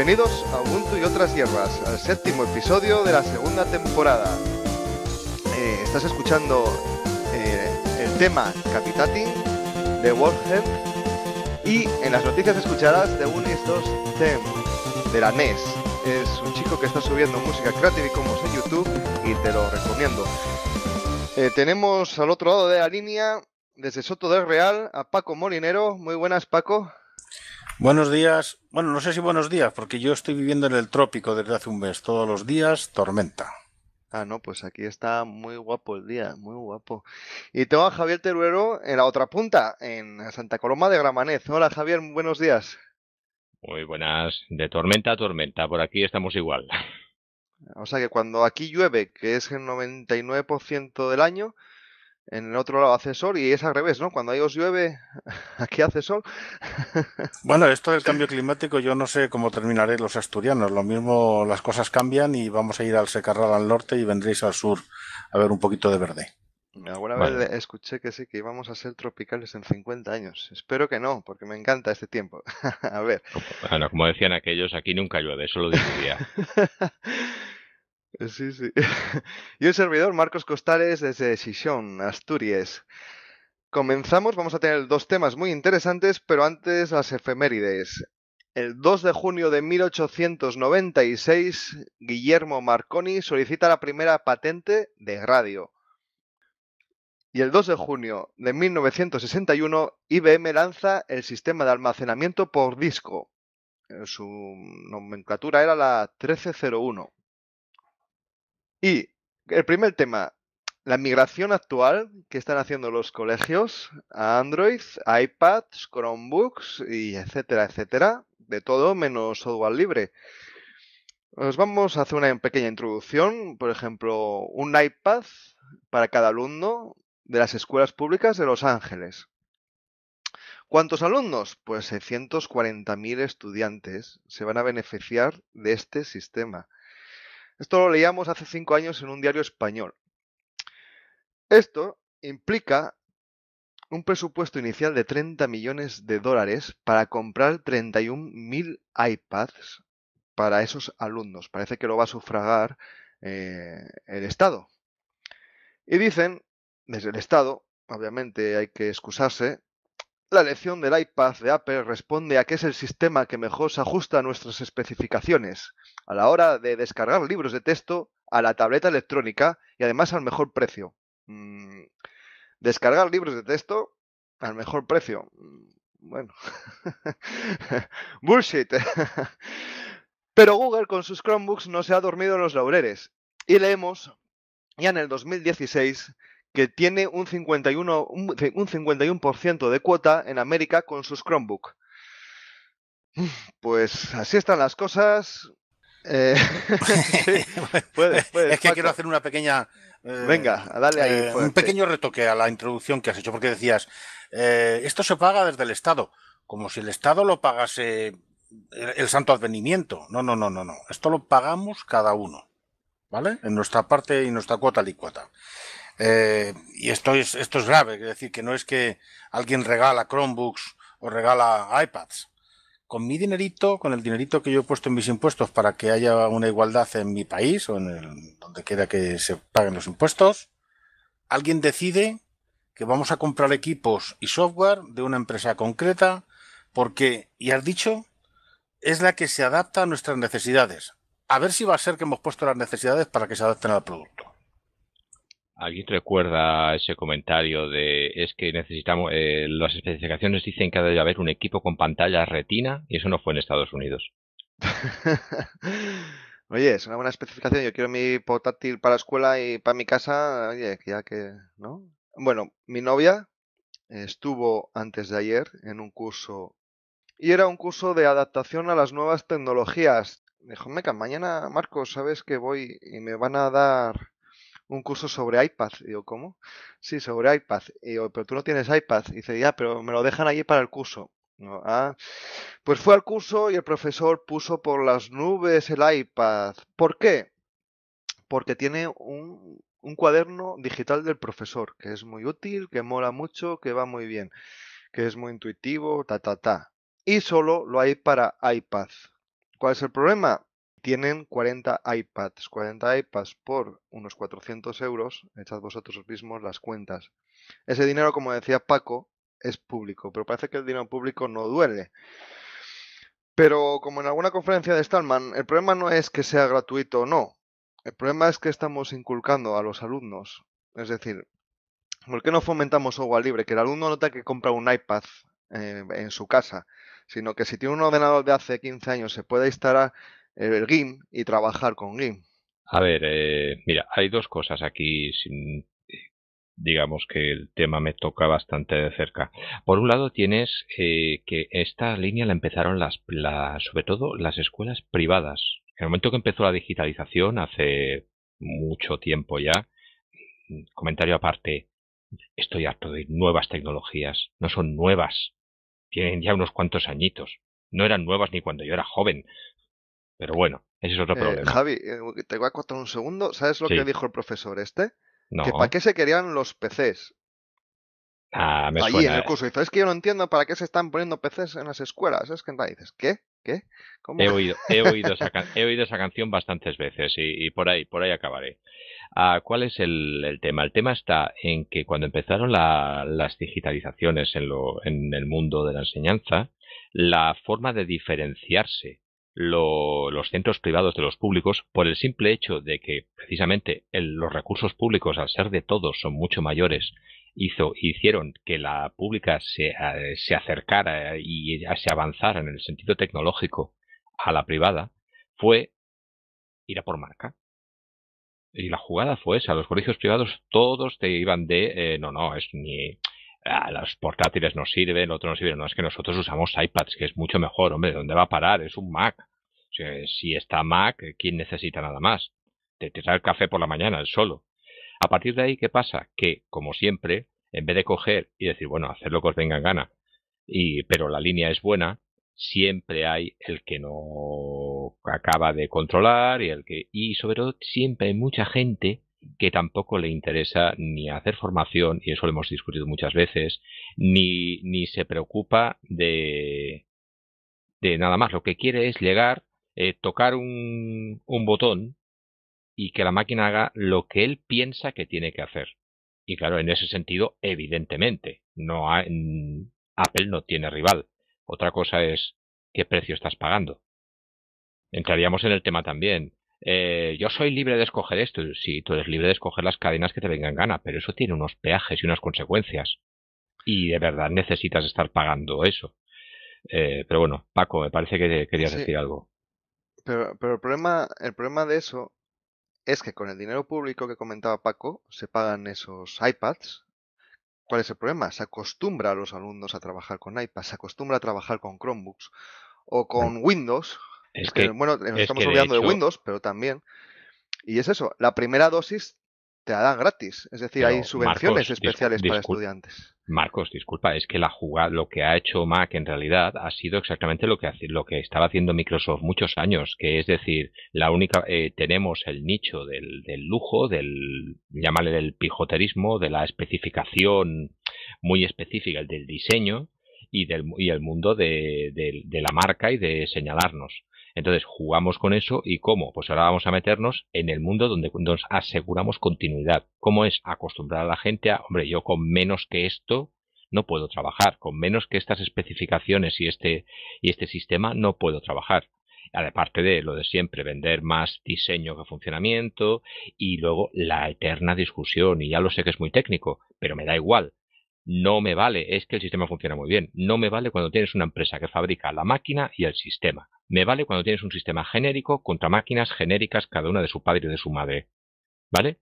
Bienvenidos a Ubuntu y otras hierbas, al séptimo episodio de la segunda temporada. Eh, estás escuchando eh, el tema Capitati de World y en las noticias escuchadas de Unis 2 Tem de la NES. Es un chico que está subiendo música Creative Commons en YouTube y te lo recomiendo. Eh, tenemos al otro lado de la línea, desde Soto del Real, a Paco Molinero. Muy buenas, Paco. Buenos días. Bueno, no sé si buenos días, porque yo estoy viviendo en el trópico desde hace un mes. Todos los días, tormenta. Ah, no, pues aquí está muy guapo el día, muy guapo. Y tengo a Javier Teruero en la otra punta, en Santa Coloma de Gramanez. Hola Javier, buenos días. Muy buenas, de tormenta a tormenta, por aquí estamos igual. O sea que cuando aquí llueve, que es el 99% del año, en el otro lado hace sol y es al revés, ¿no? Cuando ahí os llueve, aquí hace sol. Bueno, esto del cambio climático yo no sé cómo terminaré los asturianos. Lo mismo las cosas cambian y vamos a ir al secarral al norte y vendréis al sur a ver un poquito de verde. Alguna vez escuché que sí, que íbamos a ser tropicales en 50 años. Espero que no, porque me encanta este tiempo. a ver. Bueno, como decían aquellos, aquí nunca llueve, solo día. Sí, sí. y un servidor, Marcos Costales, desde Sisión, Asturias. Comenzamos, vamos a tener dos temas muy interesantes, pero antes las efemérides. El 2 de junio de 1896, Guillermo Marconi solicita la primera patente de radio. Y el 2 de junio de 1961, IBM lanza el sistema de almacenamiento por disco. Su nomenclatura era la 1301. Y el primer tema, la migración actual que están haciendo los colegios a Android, iPads, Chromebooks y etcétera, etcétera, de todo menos software libre. Os vamos a hacer una pequeña introducción, por ejemplo, un iPad para cada alumno de las escuelas públicas de Los Ángeles. ¿Cuántos alumnos? Pues 640.000 estudiantes se van a beneficiar de este sistema. Esto lo leíamos hace cinco años en un diario español. Esto implica un presupuesto inicial de 30 millones de dólares para comprar 31.000 iPads para esos alumnos. Parece que lo va a sufragar eh, el Estado. Y dicen, desde el Estado, obviamente hay que excusarse, la lección del iPad de Apple responde a que es el sistema que mejor se ajusta a nuestras especificaciones a la hora de descargar libros de texto a la tableta electrónica y además al mejor precio. Mm, descargar libros de texto al mejor precio. Mm, bueno. Bullshit. Pero Google con sus Chromebooks no se ha dormido en los laureles. Y leemos ya en el 2016 que tiene un 51%, un, de cuota en América con su Chromebook. Pues así están las cosas. Eh, es que quiero hacer una pequeña. Eh, Venga, dale ahí. Eh, un pequeño retoque a la introducción que has hecho, porque decías: esto se paga desde el Estado, como si el Estado lo pagase el, santo advenimiento. No, no, no, no, no. Esto lo pagamos cada uno, ¿vale? En nuestra parte y nuestra cuota licuata. Eh, y esto es, esto es grave, es decir, que no es que alguien regala Chromebooks o regala iPads. Con mi dinerito, con el dinerito que yo he puesto en mis impuestos para que haya una igualdad en mi país o en donde quiera que se paguen los impuestos, alguien decide que vamos a comprar equipos y software de una empresa concreta porque, y has dicho, es la que se adapta a nuestras necesidades. A ver si va a ser que hemos puesto las necesidades para que se adapten al producto. ¿Alguien recuerda ese comentario de es que necesitamos, eh, las especificaciones dicen que debe haber un equipo con pantalla retina y eso no fue en Estados Unidos? Oye, es una buena especificación. Yo quiero mi portátil para la escuela y para mi casa. Oye, ya que, ¿no? Bueno, mi novia estuvo antes de ayer en un curso y era un curso de adaptación a las nuevas tecnologías. Me dijo, mañana, Marcos, sabes que voy y me van a dar un curso sobre iPad. Y digo, ¿cómo? Sí, sobre iPad. Y pero tú no tienes iPad. Y dice, ya, pero me lo dejan allí para el curso. No, ah. Pues fue al curso y el profesor puso por las nubes el iPad. ¿Por qué? Porque tiene un, un cuaderno digital del profesor, que es muy útil, que mola mucho, que va muy bien, que es muy intuitivo, ta, ta, ta. Y solo lo hay para iPad. ¿Cuál es el problema? Tienen 40 iPads, 40 iPads por unos 400 euros, echad vosotros mismos las cuentas. Ese dinero, como decía Paco, es público, pero parece que el dinero público no duele. Pero como en alguna conferencia de Stallman, el problema no es que sea gratuito o no, el problema es que estamos inculcando a los alumnos. Es decir, ¿por qué no fomentamos agua libre? Que el alumno no tenga que comprar un iPad eh, en su casa, sino que si tiene un ordenador de hace 15 años se pueda instalar el GIM y trabajar con GIM? A ver, eh, mira, hay dos cosas aquí digamos que el tema me toca bastante de cerca. Por un lado tienes eh, que esta línea la empezaron las, sobre todo las escuelas privadas. En el momento que empezó la digitalización, hace mucho tiempo ya, comentario aparte, estoy harto de nuevas tecnologías, no son nuevas, tienen ya unos cuantos añitos, no eran nuevas ni cuando yo era joven, pero bueno, ese es otro eh, problema. Javi, eh, te voy a contar un segundo. ¿Sabes lo que dijo el profesor este? para qué se querían los PCs. Ah, me Allí en el eh. curso dice, es que yo no entiendo para qué se están poniendo PCs en las escuelas. Es que dices, ¿qué? ¿Qué? ¿Cómo? He oído, he oído, esa, canción bastantes veces y, por ahí, por ahí acabaré. Ah, ¿Cuál es el, tema? El tema está en que cuando empezaron las digitalizaciones en, lo, en el mundo de la enseñanza, la forma de diferenciarse los centros privados de los públicos por el simple hecho de que precisamente los recursos públicos al ser de todos son mucho mayores hizo hicieron que la pública se, eh, se acercara y se avanzara en el sentido tecnológico a la privada fue ir a por marca y la jugada fue esa los colegios privados todos te iban de eh, no no es ni ah, los portátiles no sirven, el otro no sirve. No, es que nosotros usamos iPads, que es mucho mejor, hombre, ¿dónde va a parar? Es un Mac. Si, está Mac, ¿quién necesita nada más? Te, te el café por la mañana, el solo. A partir de ahí, ¿qué pasa? Que, como siempre, en vez de coger y decir, bueno, hacer lo que os venga en gana, y, pero la línea es buena, siempre hay el que no acaba de controlar y el que y sobre todo siempre hay mucha gente que tampoco le interesa ni hacer formación, y eso lo hemos discutido muchas veces, ni, ni se preocupa de, de nada más. Lo que quiere es llegar, eh, tocar un, un botón y que la máquina haga lo que él piensa que tiene que hacer. Y claro, en ese sentido, evidentemente, no mm, Apple no tiene rival. Otra cosa es qué precio estás pagando. Entraríamos en el tema también. Eh, yo soy libre de escoger esto. Sí, tú eres libre de escoger las cadenas que te vengan gana, pero eso tiene unos peajes y unas consecuencias. Y de verdad necesitas estar pagando eso. Eh, pero bueno, Paco, me parece que querías decir algo. Pero, pero el, problema, el problema de eso es que con el dinero público que comentaba Paco, se pagan esos iPads. ¿Cuál es el problema? Se acostumbra a los alumnos a trabajar con iPads, se acostumbra a trabajar con Chromebooks o con Windows es que, bueno, estamos olvidando de, Windows, pero también. Y es eso, la primera dosis te la dan gratis. Es decir, hay subvenciones especiales para estudiantes. Marcos, disculpa, es que la lo que ha hecho Mac en realidad ha sido exactamente lo que, lo que estaba haciendo Microsoft muchos años, que es decir, la única eh, tenemos el nicho del, lujo, del llamarle del pijoterismo, de la especificación muy específica, del diseño y del y el mundo de la marca y de señalarnos entonces jugamos con eso y cómo. Pues ahora vamos a meternos en el mundo donde nos aseguramos continuidad. ¿Cómo es acostumbrar a la gente a, hombre, yo con menos que esto no puedo trabajar, con menos que estas especificaciones y este, y este sistema no puedo trabajar. Aparte de lo de siempre, vender más diseño que funcionamiento y luego la eterna discusión. Y ya lo sé que es muy técnico, pero me da igual no me vale, es que el sistema funciona muy bien. No me vale cuando tienes una empresa que fabrica la máquina y el sistema. Me vale cuando tienes un sistema genérico contra máquinas genéricas, cada una de su padre y de su madre. ¿Vale?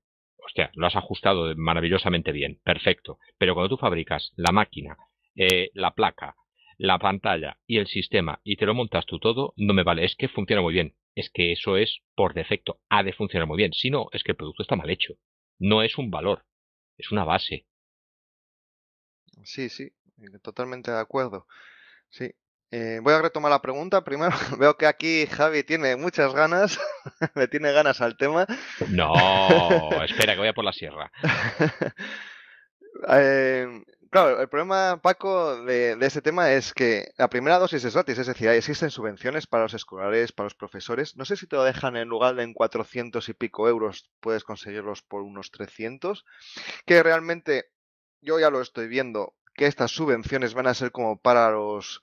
sea, lo has ajustado maravillosamente bien, perfecto. Pero cuando tú fabricas la máquina, eh, la placa, la pantalla y el sistema y te lo montas tú todo, no me vale. Es que funciona muy bien. Es que eso es por defecto. Ha de funcionar muy bien. Si no, es que el producto está mal hecho. No es un valor, es una base Sí, sí, eh, totalmente de acuerdo. Sí. Eh, voy a retomar la pregunta. Primero, veo que aquí Javi tiene muchas ganas, me tiene ganas al tema. No, espera, que voy a por la sierra. Em, claro, el problema, Paco, de, de, este tema es que la primera dosis es gratis, es decir, existen subvenciones para los escolares, para los profesores. No sé si te lo dejan en lugar de en 400 y pico euros, puedes conseguirlos por unos 300, que realmente yo ya lo estoy viendo, que estas subvenciones van a ser como para los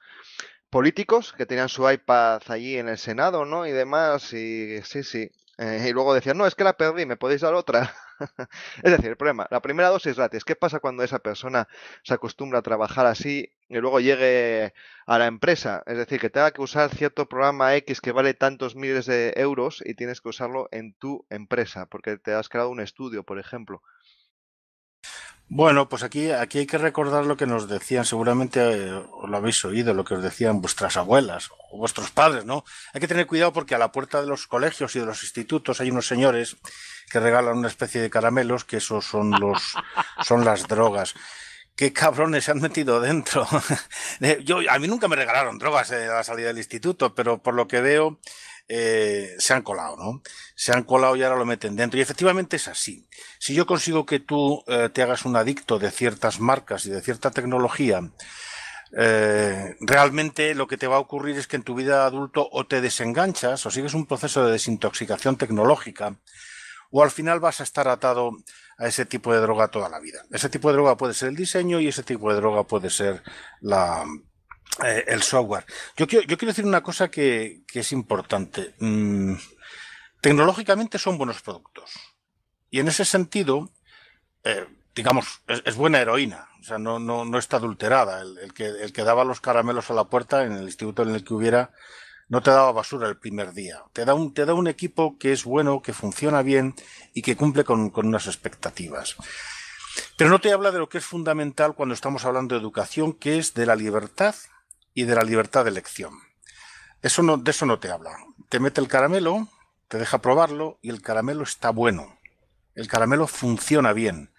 políticos que tenían su iPad allí en el Senado, ¿no? Y demás, y sí, sí. Eh, y luego decían, no, es que la perdí, me podéis dar otra. es decir, el problema, la primera dosis gratis. ¿Qué pasa cuando esa persona se acostumbra a trabajar así y luego llegue a la empresa? Es decir, que tenga que usar cierto programa X que vale tantos miles de euros y tienes que usarlo en tu empresa, porque te has creado un estudio, por ejemplo. Bueno, pues aquí, aquí hay que recordar lo que nos decían, seguramente eh, lo habéis oído, lo que os decían vuestras abuelas o vuestros padres, ¿no? Hay que tener cuidado porque a la puerta de los colegios y de los institutos hay unos señores que regalan una especie de caramelos, que esos son los, son las drogas qué cabrones se han metido dentro. Yo, a mí nunca me regalaron drogas eh, a la salida del instituto, pero por lo que veo, eh, se han colado, ¿no? Se han colado y ahora lo meten dentro. Y efectivamente es así. Si yo consigo que tú eh, te hagas un adicto de ciertas marcas y de cierta tecnología, eh, realmente lo que te va a ocurrir es que en tu vida adulto o te desenganchas o sigues un proceso de desintoxicación tecnológica o al final vas a estar atado a ese tipo de droga toda la vida. Ese tipo de droga puede ser el diseño y ese tipo de droga puede ser la, eh, el software. Yo quiero, yo quiero decir una cosa que, es importante. Mm, tecnológicamente son buenos productos. Y en ese sentido, eh, digamos, es, buena heroína. O sea, no, no, está adulterada. El, que, el que daba los caramelos a la puerta en el instituto en el que hubiera, no te daba basura el primer día. Te da un, te da un equipo que es bueno, que funciona bien y que cumple con, con unas expectativas. Pero no te habla de lo que es fundamental cuando estamos hablando de educación, que es de la libertad y de la libertad de elección. Eso no, de eso no te habla. Te mete el caramelo, te deja probarlo y el caramelo está bueno. El caramelo funciona bien.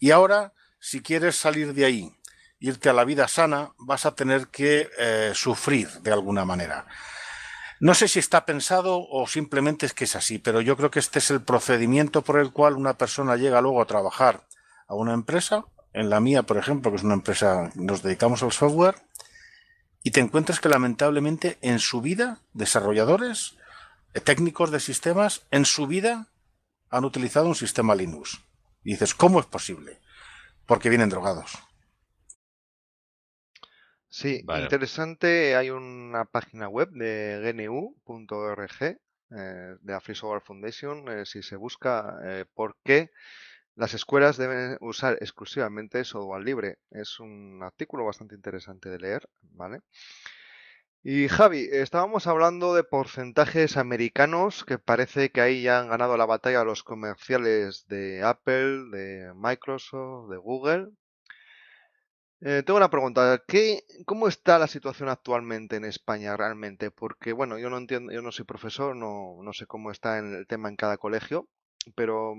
Y ahora, si quieres salir de ahí, irte a la vida sana, vas a tener que eh, sufrir de alguna manera. No sé si está pensado o simplemente es que es así, pero yo creo que este es el procedimiento por el cual una persona llega luego a trabajar a una empresa. En la mía, por ejemplo, que es una empresa, nos dedicamos al software, y te encuentras que lamentablemente en su vida, desarrolladores, eh, técnicos de sistemas, en su vida han utilizado un sistema Linux. Y dices, ¿cómo es posible? Porque vienen drogados. Sí, interesante. Hay una página web de gnu.org eh, de la Free Software Foundation. Eh, si se busca por qué las escuelas deben usar exclusivamente software libre. Es un artículo bastante interesante de leer, ¿vale? Y Javi, estábamos hablando de porcentajes americanos que parece que ahí ya han ganado la batalla los comerciales de Apple, de Microsoft, de Google. Eh, tengo una pregunta, ¿cómo está la situación actualmente en España realmente? Porque bueno, yo no entiendo, yo no soy profesor, no, sé cómo está el tema en cada colegio, pero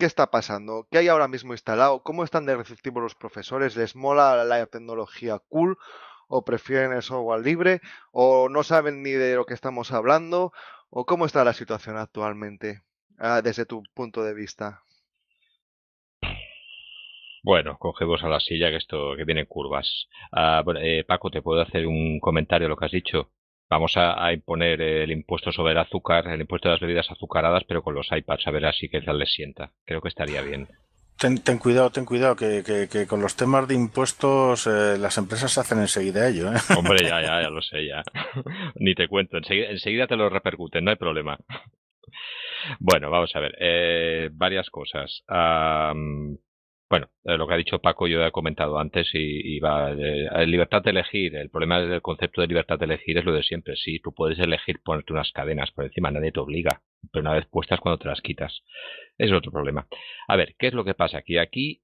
¿Qué está pasando? ¿Qué hay ahora mismo instalado? ¿Cómo están de receptivos los profesores? ¿Les mola la tecnología cool? ¿O prefieren el software libre? ¿O no saben ni de lo que estamos hablando? ¿O cómo está la situación actualmente ah, desde tu punto de vista? Bueno, cogemos a la silla que esto que tiene curvas. Ah, eh, Paco, te puedo hacer un comentario de lo que has dicho vamos a, imponer el impuesto sobre el azúcar, el impuesto de las bebidas azucaradas, pero con los iPads, a ver así que tal les sienta. Creo que estaría bien. Ten, cuidado, ten cuidado, que, con los temas de impuestos eh, las empresas se hacen enseguida ello. ¿eh? Hombre, ya, ya, ya lo sé, ya. Ni te cuento, enseguida, te lo repercuten, no hay problema. Bueno, vamos a ver. Eh, varias cosas bueno, eh, lo que ha dicho Paco yo he comentado antes y, va, eh, eh, libertad de elegir, el problema del concepto de libertad de elegir es lo de siempre, sí, tú puedes elegir ponerte unas cadenas por encima, nadie te obliga, pero una vez puestas cuando te las quitas, es otro problema. A ver, ¿qué es lo que pasa aquí? Aquí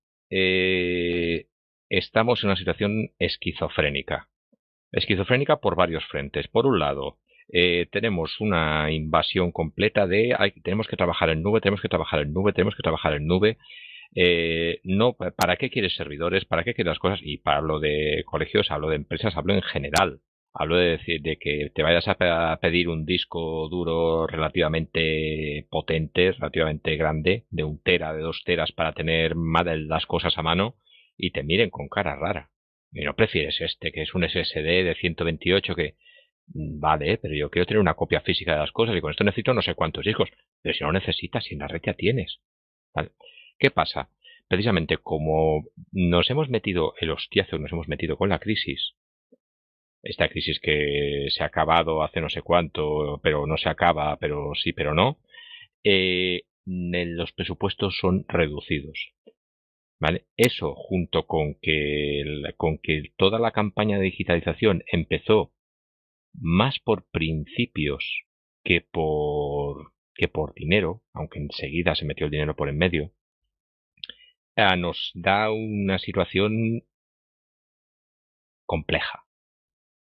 estamos en una situación esquizofrénica, esquizofrénica por varios frentes. Por un lado, tenemos una invasión completa de, hay, tenemos que trabajar en nube, tenemos que trabajar en nube, tenemos que trabajar en nube, eh, no, ¿para qué quieres servidores? ¿Para qué quieres las cosas? Y para hablo de colegios, hablo de empresas, hablo en general. Hablo de decir de que te vayas a pedir un disco duro relativamente potente, relativamente grande, de un tera, de dos teras, para tener más de las cosas a mano y te miren con cara rara. Y no prefieres este, que es un SSD de 128 que, mm, vale, pero yo quiero tener una copia física de las cosas y con esto necesito no sé cuántos discos. Pero si no necesitas, si en la red ya tienes. Vale. ¿Qué pasa? Precisamente como nos hemos metido el hostiazo, nos hemos metido con la crisis, esta crisis que se ha acabado hace no sé cuánto, pero no se acaba, pero sí, pero no, eh, los presupuestos son reducidos. ¿Vale? Eso junto con que, con que toda la campaña de digitalización empezó más por principios que por, que por dinero, aunque enseguida se metió el dinero por en medio, Ah, nos da una situación compleja,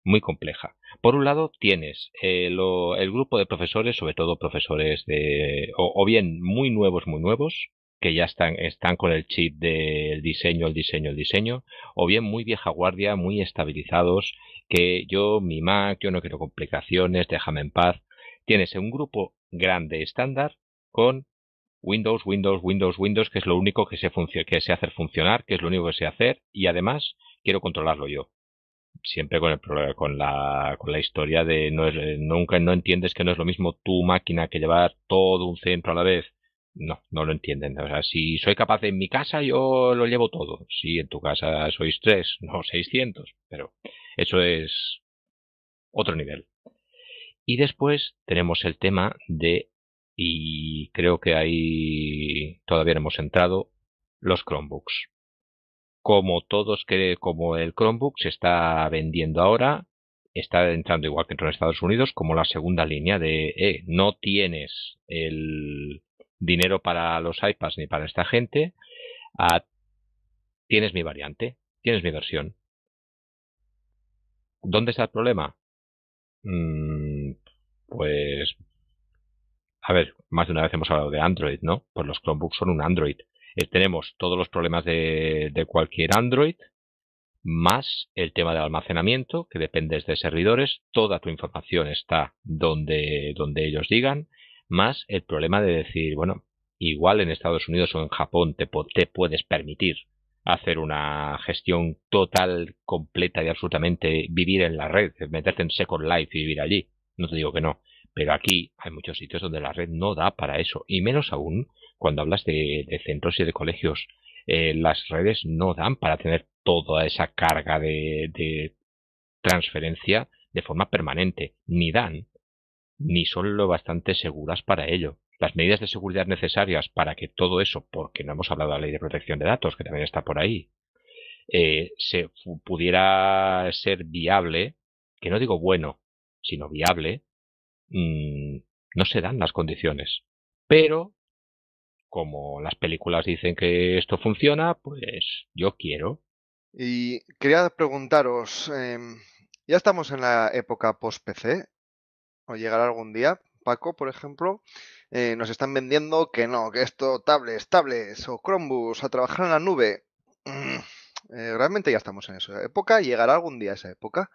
muy compleja. Por un lado, tienes eh, el grupo de profesores, sobre todo profesores de, o, o, bien muy nuevos, muy nuevos, que ya están, están con el chip del diseño, el diseño, el diseño, o bien muy vieja guardia, muy estabilizados, que yo, mi Mac, yo no quiero complicaciones, déjame en paz. Tienes un grupo grande estándar con Windows, Windows, Windows, Windows, que es lo único que sé, que hacer funcionar, que es lo único que sé hacer y además quiero controlarlo yo. Siempre con, el, con, la, con la historia de no nunca no entiendes que no es lo mismo tu máquina que llevar todo un centro a la vez. No, no lo entienden. O sea, si soy capaz en mi casa, yo lo llevo todo. Si en tu casa sois tres, no 600, pero eso es otro nivel. Y después tenemos el tema de y creo que ahí todavía no hemos entrado los Chromebooks. Como todos que como el Chromebook se está vendiendo ahora, está entrando igual que entró en Estados Unidos como la segunda línea de eh, no tienes el dinero para los iPads ni para esta gente, a, ah, tienes mi variante, tienes mi versión. ¿Dónde está el problema? Mm, pues a ver, más de una vez hemos hablado de Android, ¿no? Pues los Chromebooks son un Android. Eh, tenemos todos los problemas de, cualquier Android, más el tema del almacenamiento, que dependes de servidores, toda tu información está donde, donde ellos digan, más el problema de decir, bueno, igual en Estados Unidos o en Japón te, te puedes permitir hacer una gestión total, completa y absolutamente vivir en la red, meterte en Second Life y vivir allí. No te digo que no, pero aquí hay muchos sitios donde la red no da para eso, y menos aún cuando hablas de, centros y de colegios. Eh, las redes no dan para tener toda esa carga de, transferencia de forma permanente, ni dan, ni son lo bastante seguras para ello. Las medidas de seguridad necesarias para que todo eso, porque no hemos hablado de la ley de protección de datos, que también está por ahí, eh, se pudiera ser viable, que no digo bueno, sino viable, Mm, no se dan las condiciones. Pero, como las películas dicen que esto funciona, pues yo quiero. Y quería preguntaros, em, ya estamos en la época post-PC, o llegará algún día, Paco, por ejemplo, eh, nos están vendiendo que no, que esto tablets, tablets o Chromebooks a trabajar en la nube. Mm, eh, realmente ya estamos en esa época, llegará algún día esa época.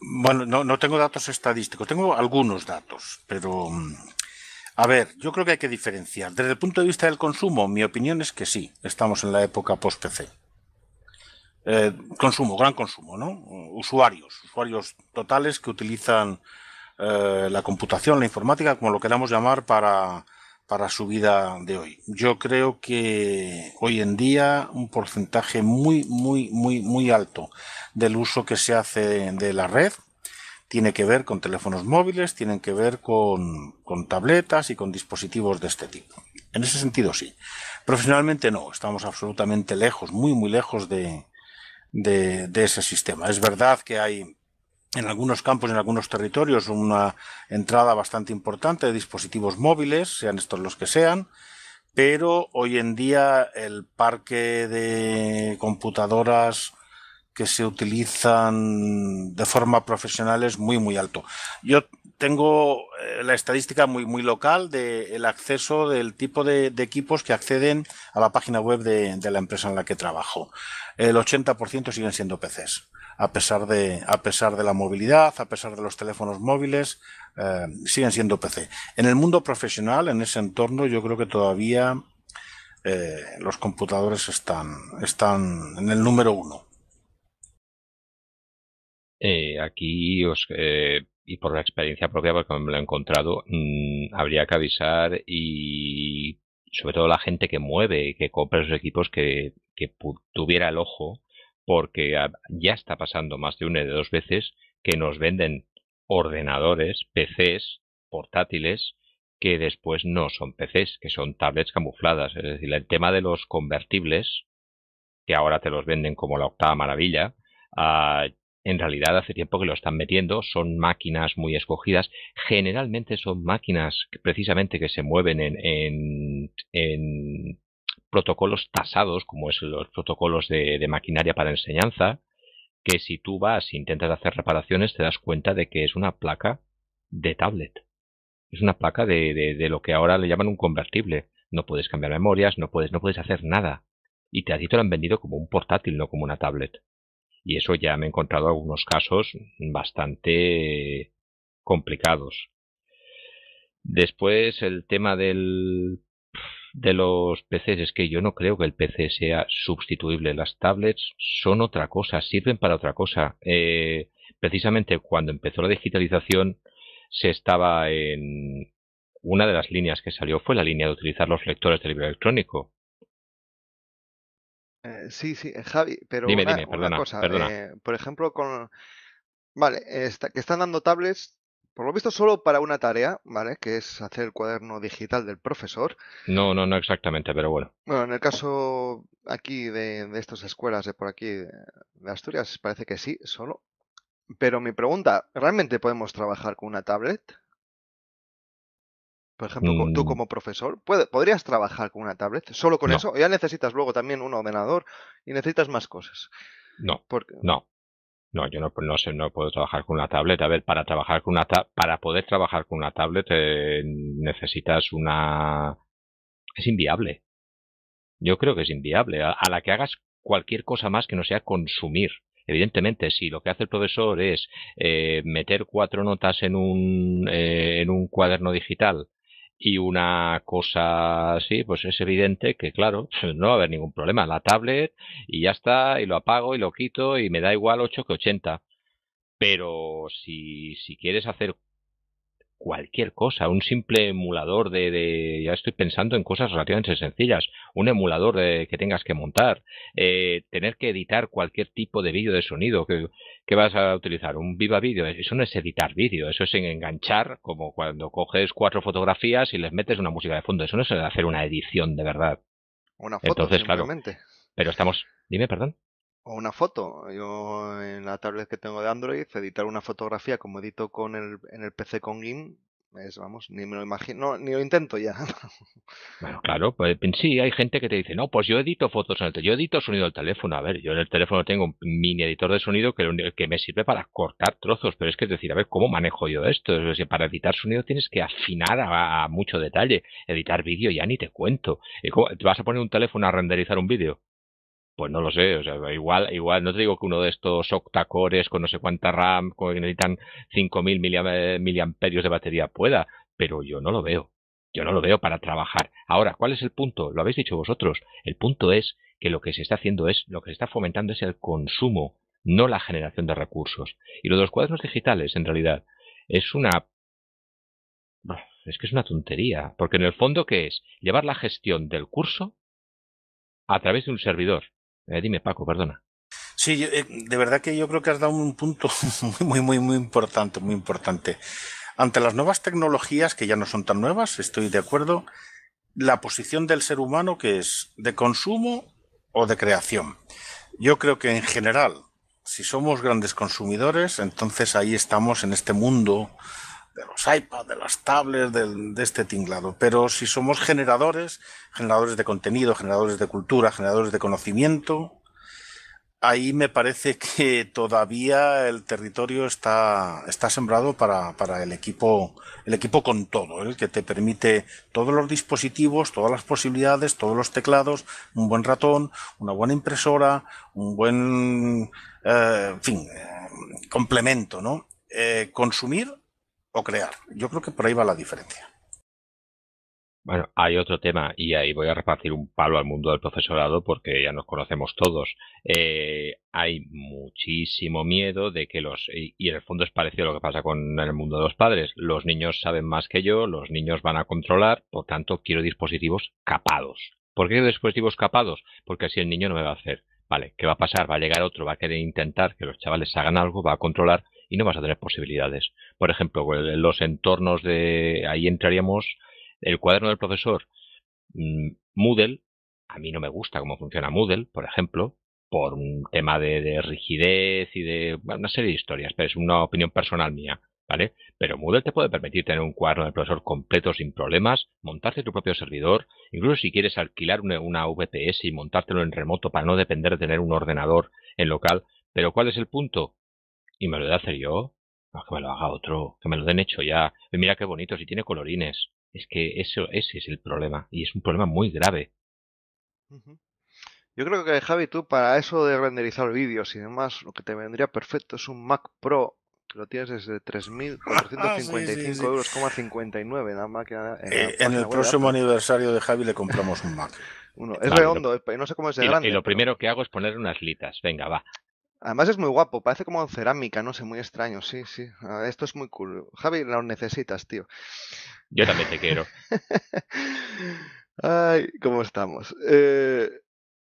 Bueno, no, tengo datos estadísticos, tengo algunos datos, pero mm, a ver, yo creo que hay que diferenciar. Desde el punto de vista del consumo, mi opinión es que sí, estamos en la época post-PC. Eh, consumo, gran consumo, ¿no? Usuarios, usuarios totales que utilizan eh, la computación, la informática, como lo queramos llamar, para para su vida de hoy. Yo creo que hoy en día un porcentaje muy, muy, muy, muy alto del uso que se hace de la red tiene que ver con teléfonos móviles, tienen que ver con, tabletas y con dispositivos de este tipo. En ese sentido sí. Profesionalmente no, estamos absolutamente lejos, muy, muy lejos de ese sistema. Es verdad que hay en algunos campos, en algunos territorios, una entrada bastante importante de dispositivos móviles, sean estos los que sean, pero hoy en día el parque de computadoras que se utilizan de forma profesional es muy, muy alto. Yo tengo eh, la estadística muy, muy local del acceso del tipo de, equipos que acceden a la página web de, de la empresa en la que trabajo. El 80% siguen siendo PCs a pesar de, a pesar de la movilidad, a pesar de los teléfonos móviles, eh, siguen siendo PC. En el mundo profesional, en ese entorno, yo creo que todavía eh, los computadores están, están en el número uno. Eh, aquí y por la experiencia propia, porque me lo he encontrado, mm, habría que avisar y sobre todo la gente que mueve, que compra esos equipos, que tuviera el ojo porque ya está pasando más de una de dos veces que nos venden ordenadores, PCs, portátiles, que después no son PCs, que son tablets camufladas. Es decir, el tema de los convertibles, que ahora te los venden como la octava maravilla, ah, en realidad hace tiempo que lo están metiendo, son máquinas muy escogidas, generalmente son máquinas precisamente que se mueven en, en protocolos tasados, como es los protocolos de, maquinaria para enseñanza, que si tú vas e intentas hacer reparaciones te das cuenta de que es una placa de tablet. Es una placa de, de, lo que ahora le llaman un convertible. No puedes cambiar memorias, no puedes, no puedes hacer nada. Y te, han vendido como un portátil, no como una tablet. Y eso ya me he encontrado algunos casos bastante complicados. Después el tema del de los PCs es que yo no creo que el PC sea sustituible. Las tablets son otra cosa, sirven para otra cosa. Eh, precisamente cuando empezó la digitalización se estaba en... Una de las líneas que salió fue la línea de utilizar los lectores de libro electrónico. Eh, sí, sí, eh, Javi, pero una, cosa, por ejemplo, con... Vale, está, que están dando tablets por lo visto solo para una tarea, ¿vale? Que es hacer el cuaderno digital del profesor. No, no, no exactamente, pero bueno. Bueno, en el caso aquí de, estas escuelas de por aquí eh, de Asturias, parece que sí, solo. Pero mi pregunta, ¿realmente podemos trabajar con una tablet? Por ejemplo, tú mm. como profesor, ¿podrías trabajar con una tablet? ¿Solo con eso eso? Ya necesitas luego también un ordenador y necesitas más cosas. No, Porque... no, no, yo no, no sé, no puedo trabajar con una tablet. A ver, para trabajar con una para poder trabajar con una tablet eh, necesitas una es inviable. Yo creo que es inviable a, la que hagas cualquier cosa más que no sea consumir. Evidentemente, si lo que hace el profesor es eh, meter cuatro notas en un, eh, en un cuaderno digital y una cosa así, pues es evidente que, claro, no va a haber ningún problema. La tablet y ya está, y lo apago y lo quito y me da igual 8 que 80. Pero si, si quieres hacer cualquier cosa, un simple emulador de, de, ya estoy pensando en cosas relativamente sencillas, un emulador de, que tengas que montar, eh, tener que editar cualquier tipo de vídeo de sonido que, vas a utilizar, un viva vídeo, eso no es editar vídeo, eso es enganchar, como cuando coges cuatro fotografías y les metes una música de fondo, eso no es hacer una edición de verdad. Una foto, Entonces, simplemente. Claro, pero estamos, dime, perdón o una foto. Yo en la tablet que tengo de Android, editar una fotografía como edito con el, en el PC con GIMP, es, vamos, ni me lo imagino, ni lo intento ya. Bueno, claro, pues sí, hay gente que te dice, no, pues yo edito fotos en el yo edito sonido del teléfono. A ver, yo en el teléfono tengo un mini editor de sonido que, que me sirve para cortar trozos, pero es que es decir, a ver, ¿cómo manejo yo esto? Es decir, para editar sonido tienes que afinar a, a mucho detalle. Editar vídeo ya ni te cuento. Eh, ¿Te vas a poner un teléfono a renderizar un vídeo? Pues no lo sé, o sea, igual, igual, no te digo que uno de estos octacores con no sé cuánta RAM, con que necesitan 5000 eh, miliamperios de batería pueda, pero yo no lo veo. Yo no lo veo para trabajar. Ahora, ¿cuál es el punto? Lo habéis dicho vosotros. El punto es que lo que se está haciendo es, lo que se está fomentando es el consumo, no la generación de recursos. Y lo de los cuadernos digitales, en realidad, es una es que es una tontería, porque en el fondo ¿qué es? Llevar la gestión del curso a través de un servidor. Eh, dime, Paco, perdona. Sí, eh, de verdad que yo creo que has dado un punto muy, muy, muy importante, muy importante. Ante las nuevas tecnologías, que ya no son tan nuevas, estoy de acuerdo, la posición del ser humano que es de consumo o de creación. Yo creo que en general, si somos grandes consumidores, entonces ahí estamos en este mundo de los iPads, de las tablets, de, este tinglado. Pero si somos generadores, generadores de contenido, generadores de cultura, generadores de conocimiento, ahí me parece que todavía el territorio está, está sembrado para, para el equipo, el equipo con todo, el que te permite todos los dispositivos, todas las posibilidades, todos los teclados, un buen ratón, una buena impresora, un buen, eh, fin, eh, complemento, ¿no? Eh, consumir o crear. Yo creo que por ahí va la diferencia. Bueno, hay otro tema y ahí voy a repartir un palo al mundo del profesorado porque ya nos conocemos todos. Eh, hay muchísimo miedo de que los, y en el fondo es parecido a lo que pasa con el mundo de los padres, los niños saben más que yo, los niños van a controlar, por tanto quiero dispositivos capados. ¿Por qué dispositivos capados? Porque así el niño no me va a hacer. Vale, ¿qué va a pasar? Va a llegar otro, va a querer intentar que los chavales hagan algo, va a controlar y no vas a tener posibilidades. Por ejemplo, los entornos de ahí entraríamos el cuaderno del profesor mm, Moodle. A mí no me gusta cómo funciona Moodle, por ejemplo, por un tema de, rigidez y de una serie de historias, pero es una opinión personal mía. ¿Vale? Pero Moodle te puede permitir tener un cuaderno del profesor completo sin problemas, montarte tu propio servidor, incluso si quieres alquilar una, una VPS y montártelo en remoto para no depender de tener un ordenador en local. Pero ¿cuál es el punto? y me lo voy de hacer yo. que me lo haga otro, que me lo den hecho ya. mira qué bonito, si tiene colorines. Es que eso, ese es el problema, y es un problema muy grave. Yo creo que Javi, tú para eso de renderizar vídeos y demás, lo que te vendría perfecto es un Mac Pro que lo tienes desde 3.455,59 ah, euros, en el próximo aniversario de Javi le compramos un Mac. es redondo, no, sé cómo es de y, grande. Y lo primero que hago es poner unas litas. Venga, va. Además es muy guapo, parece como cerámica, no sé, muy extraño, sí, sí. Esto es muy cool. Javi, lo necesitas, tío. Yo también te quiero. Ay, ¿cómo estamos? Eh,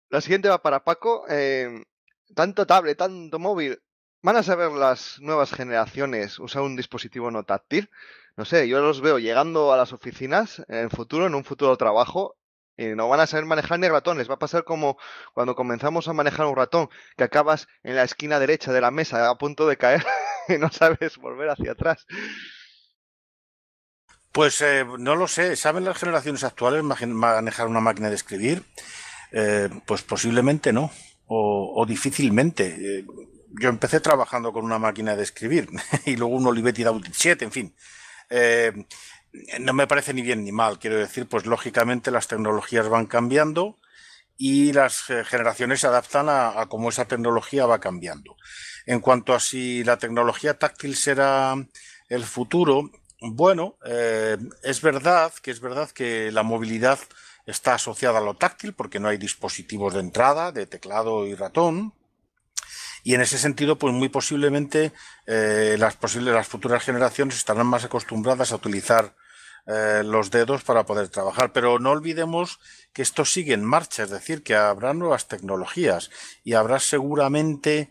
la siguiente va para Paco. Em, tanto tablet, tanto móvil. ¿Van a saber las nuevas generaciones usar un dispositivo no táctil? No sé, yo los veo llegando a las oficinas en futuro, en un futuro trabajo, y no van a saber manejar ni ratones. Va a pasar como cuando comenzamos a manejar un ratón, que acabas en la esquina derecha de la mesa a punto de caer y no sabes volver hacia atrás. Pues eh, no lo sé. ¿Saben las generaciones actuales manejar una máquina de escribir? Eh, pues posiblemente no, o, difícilmente. Eh, yo empecé trabajando con una máquina de escribir y luego un Olivetti Daudet 7, en fin no me parece ni bien ni mal. Quiero decir, pues lógicamente las tecnologías van cambiando y las eh, generaciones se adaptan a, cómo esa tecnología va cambiando. En cuanto a si la tecnología táctil será el futuro, bueno, eh, es verdad que es verdad que la movilidad está asociada a lo táctil porque no hay dispositivos de entrada de teclado y ratón y en ese sentido, pues muy posiblemente eh, las, posibles, las futuras generaciones estarán más acostumbradas a utilizar eh, los dedos para poder trabajar. Pero no olvidemos que esto sigue en marcha, es decir, que habrá nuevas tecnologías y habrá seguramente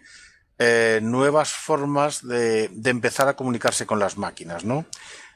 eh, nuevas formas de, de, empezar a comunicarse con las máquinas, ¿no?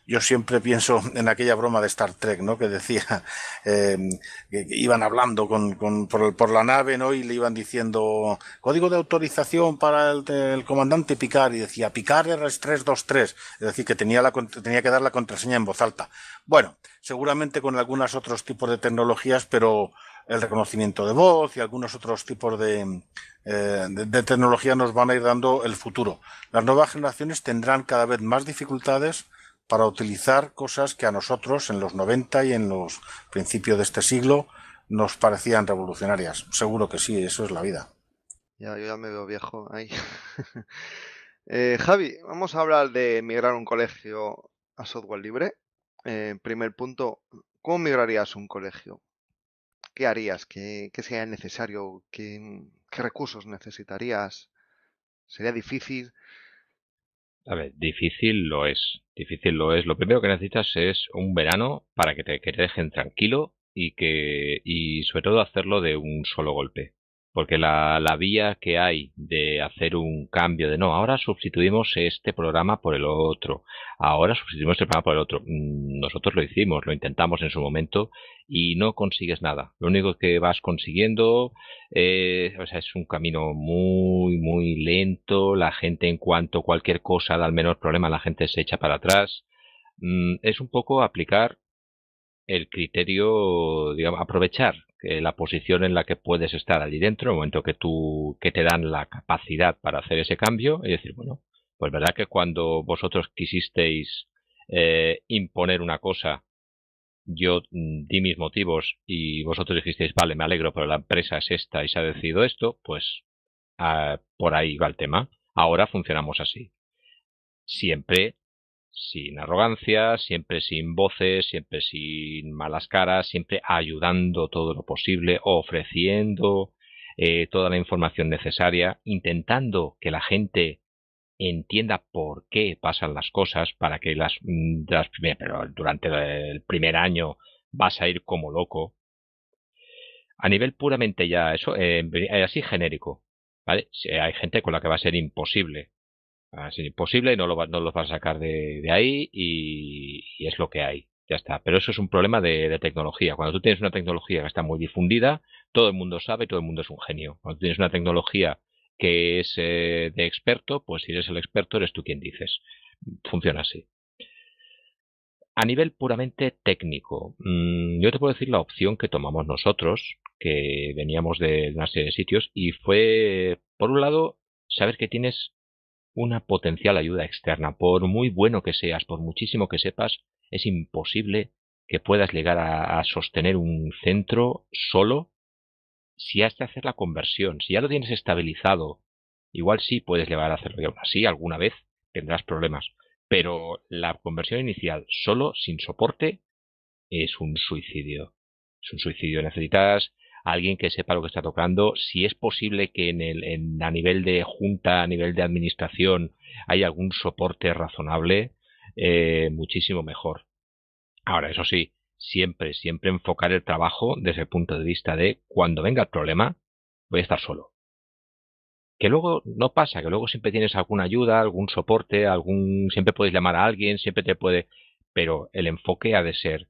yo siempre pienso en aquella broma de Star Trek, ¿no? Que decía em, que iban hablando con, por, la nave, ¿no? Y le iban diciendo código de autorización para el, comandante Picard y decía Picard R323, es decir, que tenía, la, tenía que dar la contraseña en voz alta. Bueno, seguramente con algunos otros tipos de tecnologías, pero el reconocimiento de voz y algunos otros tipos de, eh, de, tecnología nos van a ir dando el futuro. Las nuevas generaciones tendrán cada vez más dificultades para utilizar cosas que a nosotros en los 90 y en los principios de este siglo nos parecían revolucionarias. Seguro que sí, eso es la vida. Ya, yo ya me veo viejo ahí. Eh, Javi, vamos a hablar de migrar un colegio a software libre. Eh, primer punto, ¿cómo migrarías un colegio? ¿Qué harías? ¿Qué, sería necesario? ¿Qué recursos necesitarías? ¿Sería difícil? A ver, difícil lo es difícil lo es. Lo primero que necesitas es un verano para que te, dejen tranquilo y que y sobre todo hacerlo de un solo golpe porque la, la, vía que hay de hacer un cambio de no, ahora sustituimos este programa por el otro, ahora sustituimos este programa por el otro, mm, nosotros lo hicimos, lo intentamos en su momento y no consigues nada. Lo único que vas consiguiendo eh, o sea, es un camino muy, muy lento, la gente en cuanto cualquier cosa da el menor problema, la gente se echa para atrás. Mm, es un poco aplicar el criterio, digamos, aprovechar eh, la posición en la que puedes estar allí dentro, en el momento que tú que te dan la capacidad para hacer ese cambio y decir, bueno, pues verdad que cuando vosotros quisisteis eh, imponer una cosa, yo mm, di mis motivos y vosotros dijisteis, vale, me alegro, pero la empresa es esta y se ha decidido esto, pues ah, por ahí va el tema. Ahora funcionamos así. Siempre sin arrogancia, siempre sin voces, siempre sin malas caras, siempre ayudando todo lo posible, ofreciendo eh, toda la información necesaria, intentando que la gente entienda por qué pasan las cosas, para que las, mm, las pero durante el primer año vas a ir como loco. A nivel puramente ya, eso, es eh, así genérico, ¿vale? hay gente con la que va a ser imposible imposible y no, lo, no los vas a sacar de, ahí y, es lo que hay. Ya está. Pero eso es un problema de, tecnología. Cuando tú tienes una tecnología que está muy difundida, todo el mundo sabe, y todo el mundo es un genio. Cuando tienes una tecnología que es eh, de experto, pues si eres el experto, eres tú quien dices. Funciona así. A nivel puramente técnico, mm, yo te puedo decir la opción que tomamos nosotros, que veníamos de una serie de sitios, y fue, por un lado, saber que tienes una potencial ayuda externa. Por muy bueno que seas, por muchísimo que sepas, es imposible que puedas llegar a, sostener un centro solo si has de hacer la conversión. Si ya lo tienes estabilizado, igual sí puedes llegar a hacerlo. así, alguna vez tendrás problemas. Pero la conversión inicial solo, sin soporte, es un suicidio. Es un suicidio. Necesitas alguien que sepa lo que está tocando. Si es posible que en el, a nivel de junta, a nivel de administración, hay algún soporte razonable, eh, muchísimo mejor. Ahora, eso sí, siempre, siempre enfocar el trabajo desde el punto de vista de cuando venga el problema, voy a estar solo. Que luego no pasa, que luego siempre tienes alguna ayuda, algún soporte, algún, siempre puedes llamar a alguien, siempre te puede, pero el enfoque ha de ser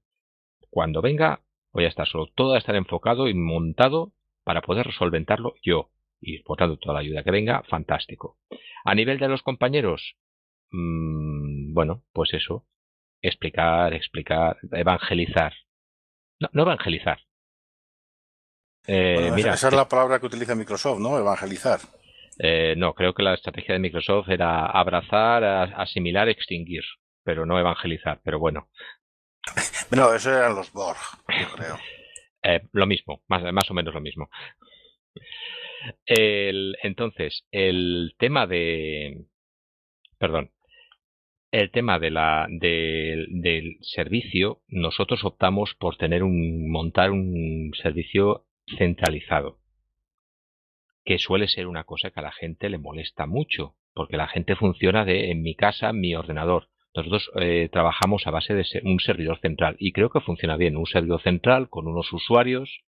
cuando venga voy a estar solo, todo va a estar enfocado y montado para poder solventarlo yo. Y por tanto, toda la ayuda que venga, fantástico. A nivel de los compañeros, mm, bueno, pues eso, explicar, explicar, evangelizar. No, no evangelizar. Eh, mira, esa es la palabra que utiliza Microsoft, ¿no? Evangelizar. Eh, no, creo que la estrategia de Microsoft era abrazar, asimilar, extinguir, pero no evangelizar. Pero bueno, No, eso eran los Borg, yo creo. Eh, lo mismo, más, o menos lo mismo. entonces, el tema de. Perdón. El tema de la, del servicio, nosotros optamos por tener un, montar un servicio centralizado, que suele ser una cosa que a la gente le molesta mucho, porque la gente funciona de en mi casa, mi ordenador. Nosotros eh, trabajamos a base de un servidor central y creo que funciona bien. Un servidor central con unos usuarios.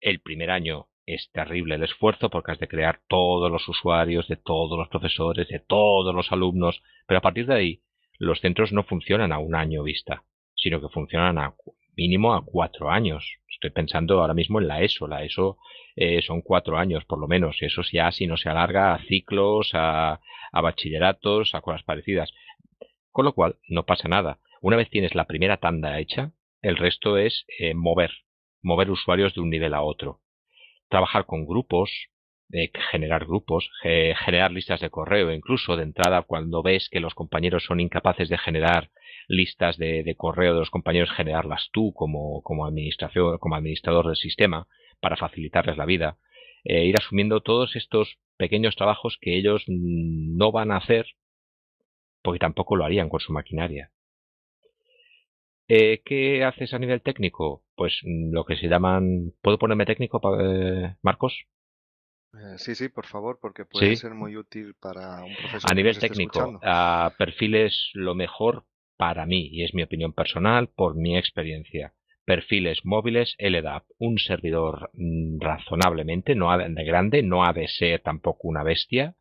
El primer año es terrible el esfuerzo porque has de crear todos los usuarios de todos los profesores, de todos los alumnos, pero a partir de ahí los centros no funcionan a un año vista, sino que funcionan a mínimo a cuatro años. Estoy pensando ahora mismo en la ESO. La ESO eh, son cuatro años por lo menos. Eso ya si no se alarga a ciclos, a, a bachilleratos, a cosas parecidas. Con lo cual, no pasa nada. Una vez tienes la primera tanda hecha, el resto es eh, mover, mover usuarios de un nivel a otro. Trabajar con grupos, eh, generar grupos, generar listas de correo, incluso de entrada cuando ves que los compañeros son incapaces de generar listas de, correo de los compañeros, generarlas tú como, como, administración, como administrador del sistema para facilitarles la vida. Eh, ir asumiendo todos estos pequeños trabajos que ellos mm, no van a hacer y tampoco lo harían con su maquinaria. Eh, ¿Qué haces a nivel técnico? Pues mm, lo que se llaman... ¿Puedo ponerme técnico, eh, Marcos? Eh, sí, sí, por favor, porque puede ser muy útil para un profesor. A nivel técnico, a perfiles lo mejor para mí, y es mi opinión personal, por mi experiencia. Perfiles móviles LDAP, un servidor mm, razonablemente, no de grande, no ha de ser tampoco una bestia,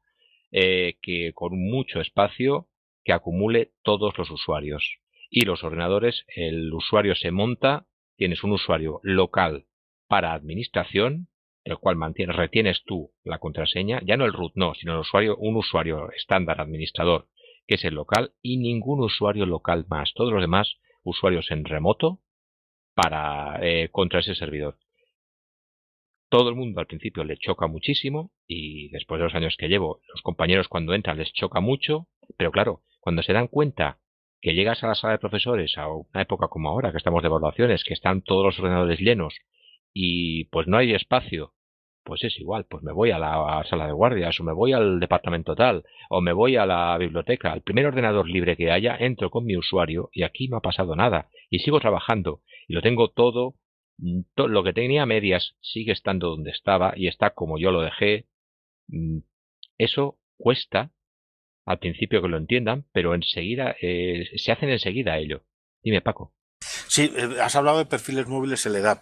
que con mucho espacio que acumule todos los usuarios. Y los ordenadores, el usuario se monta, tienes un usuario local para administración, el cual mantiene retienes tú la contraseña, ya no el root, no, sino el usuario, un usuario estándar administrador, que es el local, y ningún usuario local más. Todos los demás usuarios en remoto para eh, contra ese servidor. Todo el mundo al principio le choca muchísimo y después de los años que llevo, los compañeros cuando entran les choca mucho, pero claro, cuando se dan cuenta que llegas a la sala de profesores a una época como ahora, que estamos de evaluaciones, que están todos los ordenadores llenos y pues no hay espacio, pues es igual, pues me voy a la sala de guardias o me voy al departamento tal o me voy a la biblioteca, al primer ordenador libre que haya, entro con mi usuario y aquí no ha pasado nada y sigo trabajando y lo tengo todo, mm, todo lo que tenía a medias sigue estando donde estaba y está como yo lo dejé. Mm, eso cuesta al principio que lo entiendan, pero enseguida eh, se hacen enseguida ello. Dime, Paco. Sí, eh, has hablado de perfiles móviles en la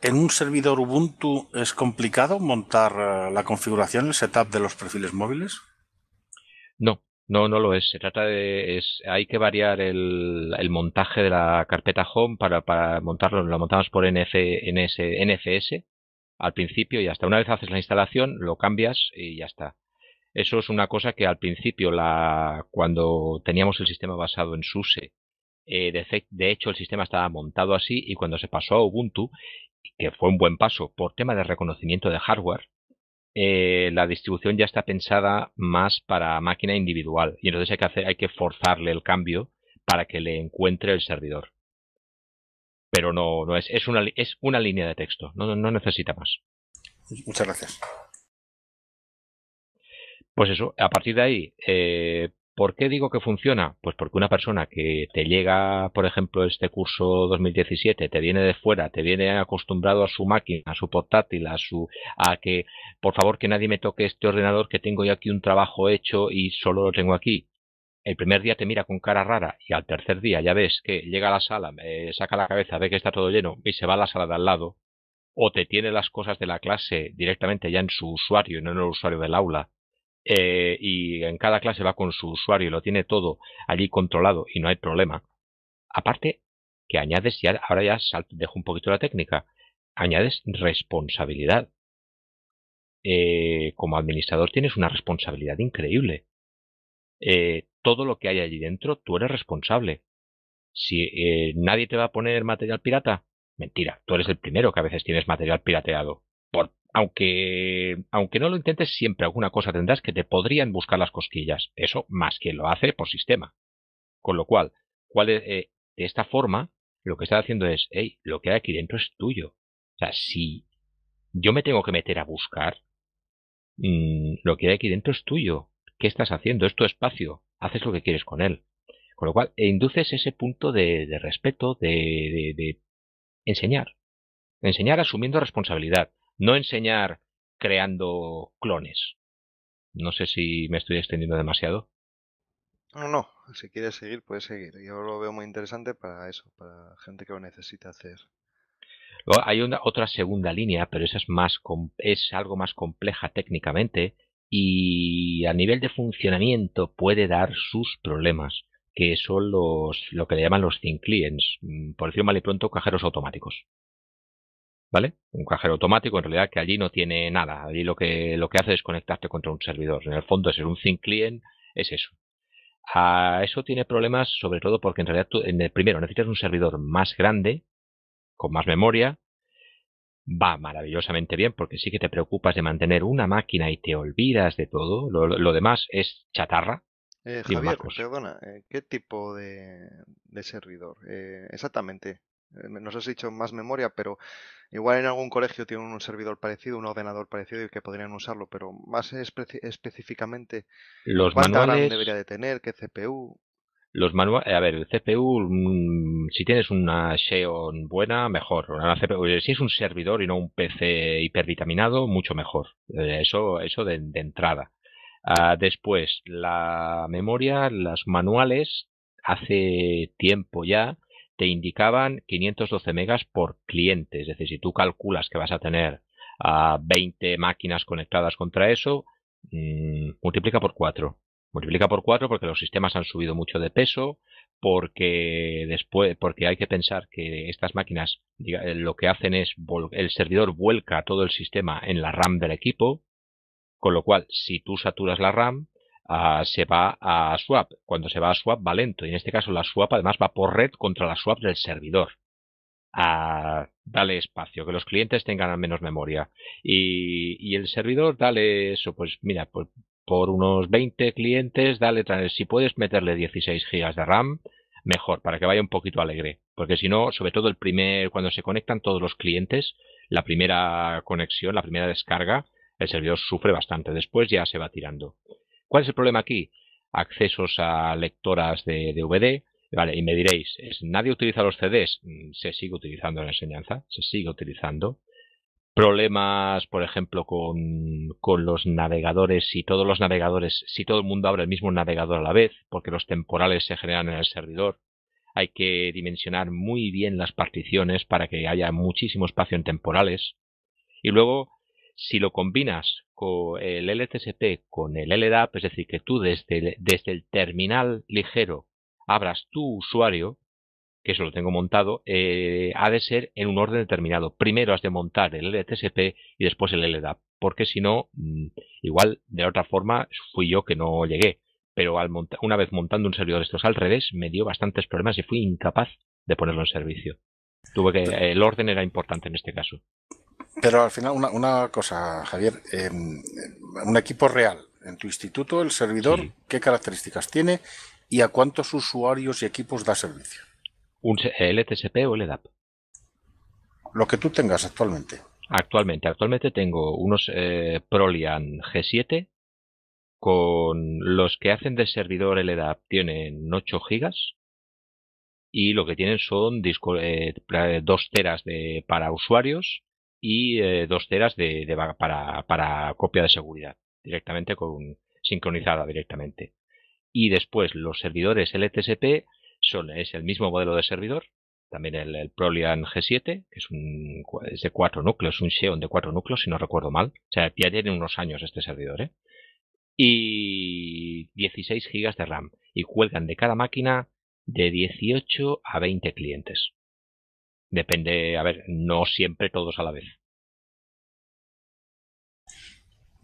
¿En un servidor Ubuntu es complicado montar eh, la configuración, el setup de los perfiles móviles? No, no, no lo es. Se trata de. Es, hay que variar el, montaje de la carpeta home para, para montarlo. Lo montamos por NFS al principio y hasta una vez haces la instalación, lo cambias y ya está. Eso es una cosa que al principio, la, cuando teníamos el sistema basado en SUSE, eh, de, hecho el sistema estaba montado así y cuando se pasó a Ubuntu, que fue un buen paso por tema de reconocimiento de hardware, eh, la distribución ya está pensada más para máquina individual y entonces hay que, hay que forzarle el cambio para que le encuentre el servidor. Pero no, no es, es una, es una línea de texto, no, no necesita más. Muchas gracias. Pues eso, a partir de ahí, eh, ¿por qué digo que funciona? Pues porque una persona que te llega, por ejemplo, este curso 2017, te viene de fuera, te viene acostumbrado a su máquina, a su portátil, a su, a que, por favor, que nadie me toque este ordenador, que tengo yo aquí un trabajo hecho y solo lo tengo aquí. El primer día te mira con cara rara y al tercer día ya ves que llega a la sala, me eh, saca la cabeza, ve que está todo lleno y se va a la sala de al lado. O te tiene las cosas de la clase directamente ya en su usuario no en el usuario del aula eh, y en cada clase va con su usuario y lo tiene todo allí controlado y no hay problema. Aparte, que añades, y ahora ya salto, dejo un poquito la técnica, añades responsabilidad. Eh, como administrador tienes una responsabilidad increíble. Eh, todo lo que hay allí dentro, tú eres responsable. Si nadie te va a poner material pirata, mentira, tú eres el primero que a veces tienes material pirateado, por aunque, aunque no lo intentes, siempre alguna cosa tendrás que te podrían buscar las cosquillas. Eso más que lo hace por sistema. Con lo cual, cuál eh, de esta forma, lo que estás haciendo es, hey, lo que hay aquí dentro es tuyo. O sea, si yo me tengo que meter a buscar, mm, lo que hay aquí dentro es tuyo. ¿Qué estás haciendo? Es tu espacio. Haces lo que quieres con él. Con lo cual, induces ese punto de, de respeto, de, de, de enseñar. Enseñar asumiendo responsabilidad. No enseñar creando clones. No sé si me estoy extendiendo demasiado. No, no. Si quieres seguir, puedes seguir. Yo lo veo muy interesante para eso, para gente que lo necesita hacer. hay una, otra segunda línea, pero esa es, más, es algo más compleja técnicamente y a nivel de funcionamiento puede dar sus problemas, que son los, lo que le llaman los thin clients, mm, por decirlo mal y pronto, cajeros automáticos. ¿vale? Un cajero automático, en realidad, que allí no tiene nada. Allí lo que, lo que hace es conectarte contra un servidor. En el fondo, ser un thin client es eso. A ah, eso tiene problemas, sobre todo porque en realidad tú, en el primero necesitas un servidor más grande, con más memoria. Va maravillosamente bien porque sí que te preocupas de mantener una máquina y te olvidas de todo. Lo, demás es chatarra. Eh, Javier, perdona, eh, ¿qué tipo de, servidor? Eh, exactamente. Eh, nos has dicho más memoria, pero igual en algún colegio tienen un servidor parecido, un ordenador parecido y que podrían usarlo, pero más específicamente, los ¿cuánta manuales... debería de tener? ¿Qué CPU? Los manuales, a ver, el CPU, mm, si tienes una Xeon buena, mejor. Eh, si es un servidor y no un PC hipervitaminado, mucho mejor. Eh, eso, eso de, entrada. Ah, después, la memoria, los manuales, hace tiempo ya, te indicaban 512 megas por cliente. Es decir, si tú calculas que vas a tener 20 ah, máquinas conectadas contra eso, mm, multiplica por 4. Multiplica por 4 porque los sistemas han subido mucho de peso, porque después porque hay que pensar que estas máquinas eh, lo que hacen es el servidor vuelca todo el sistema en la RAM del equipo, con lo cual si tú saturas la RAM, se va a swap. Cuando se va a swap va lento y en este caso la swap además va por red contra la swap del servidor. dale espacio, que los clientes tengan menos memoria. Y, el servidor, dale eso, pues mira, por, pues, por unos 20 clientes, dale, si puedes meterle 16 gigas de RAM, mejor, para que vaya un poquito alegre. Porque si no, sobre todo el primer, cuando se conectan todos los clientes, la primera conexión, la primera descarga, el servidor sufre bastante. Después ya se va tirando. ¿Cuál es el problema aquí? Accesos a lectoras de DVD. Vale, y me diréis, ¿nadie utiliza los CDs? Mm, se sigue utilizando en la enseñanza, se sigue utilizando. Problemas, por ejemplo, con, con los navegadores, si todos los navegadores, si todo el mundo abre el mismo navegador a la vez, porque los temporales se generan en el servidor, hay que dimensionar muy bien las particiones para que haya muchísimo espacio en temporales. Y luego si lo combinas con el LTSP con el LDAP, es decir, que tú desde el, desde el terminal ligero abras tu usuario, que eso lo tengo montado, eh, ha de ser en un orden determinado. Primero has de montar el LTSP y después el LDAP, porque si no, mm, igual de otra forma fui yo que no llegué. Pero al una vez montando un servidor de estos al revés, me dio bastantes problemas y fui incapaz de ponerlo en servicio. Tuve que pues el orden era importante en este caso. Pero al final, una, cosa, Javier, em, un equipo real en tu instituto, el servidor, ¿qué características tiene y a cuántos usuarios y equipos da servicio? ¿Un LTSP e o EDAP? E lo que tú tengas actualmente. Actualmente, actualmente tengo unos eh, Prolian G7 con los que hacen de servidor EDAP e tienen 8 gigas y lo que tienen son disco, 2 eh, teras de, para usuarios y eh, dos teras de, para, copia de seguridad, directamente con, sincronizada directamente. Y después los servidores LTSP son, es el mismo modelo de servidor, también el, Prolian G7, que es, un, es de cuatro núcleos, un Xeon de cuatro núcleos, si no recuerdo mal. O sea, ya tiene unos años este servidor, ¿eh? Y 16 GB de RAM. Y cuelgan de cada máquina de 18 a 20 clientes. Depende, a ver, no siempre todos a la vez.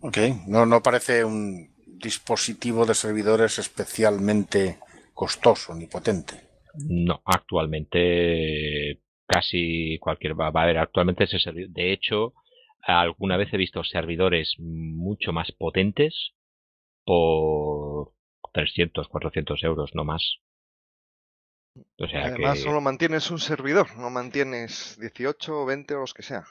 Ok, no, no parece un dispositivo de servidores especialmente costoso ni potente. No, actualmente casi cualquier va a haber actualmente ese servidor. De hecho, alguna vez he visto servidores mucho más potentes por 300, 400 euros, no más. Además, solo mantienes un servidor, no mantienes 18 o 20 o los que sea.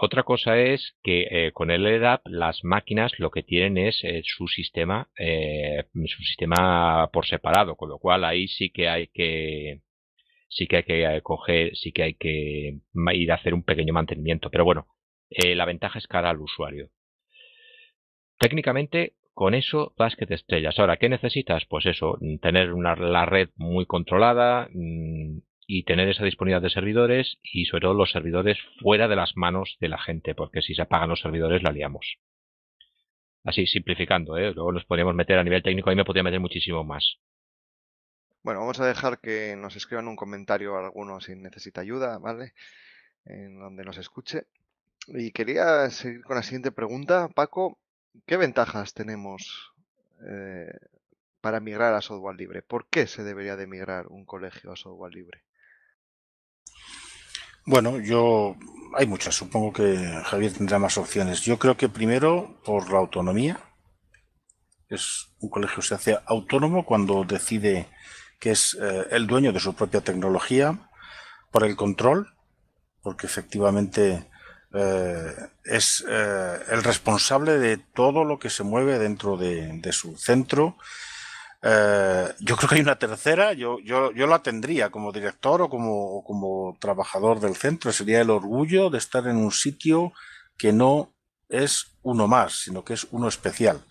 otra cosa es que eh, con el LDAP las máquinas lo que tienen es eh, su sistema eh, su sistema por separado, con lo cual ahí sí que hay que sí que hay que coger, sí que hay que ir a hacer un pequeño mantenimiento, pero bueno, la ventaja es cara al usuario. Técnicamente con eso vas que te estrellas. Ahora, ¿qué necesitas? Pues eso, tener la red muy controlada mm, y tener esa disponibilidad de servidores y sobre todo los servidores fuera de las manos de la gente, porque si se apagan los servidores la liamos. Así, simplificando, ¿eh? luego nos podríamos meter a nivel técnico, ahí me podría meter muchísimo más. Bueno, vamos a dejar que nos escriban un comentario alguno si necesita ayuda, ¿vale? En donde nos escuche. Y quería seguir con la siguiente pregunta, Paco. ¿Qué ventajas tenemos eh, para migrar a software libre? ¿Por qué se debería de migrar un colegio a software libre? Bueno, yo hay muchas. Supongo que Javier tendrá más opciones. Yo creo que primero por la autonomía. Es un colegio se hace autónomo cuando decide que es eh, el dueño de su propia tecnología, por el control, porque efectivamente eh, es eh, el responsable de todo lo que se mueve dentro de, su centro. Eh, yo creo que hay una tercera, yo, yo, la tendría como director o como, como trabajador del centro. Sería el orgullo de estar en un sitio que no es uno más, sino que es uno especial.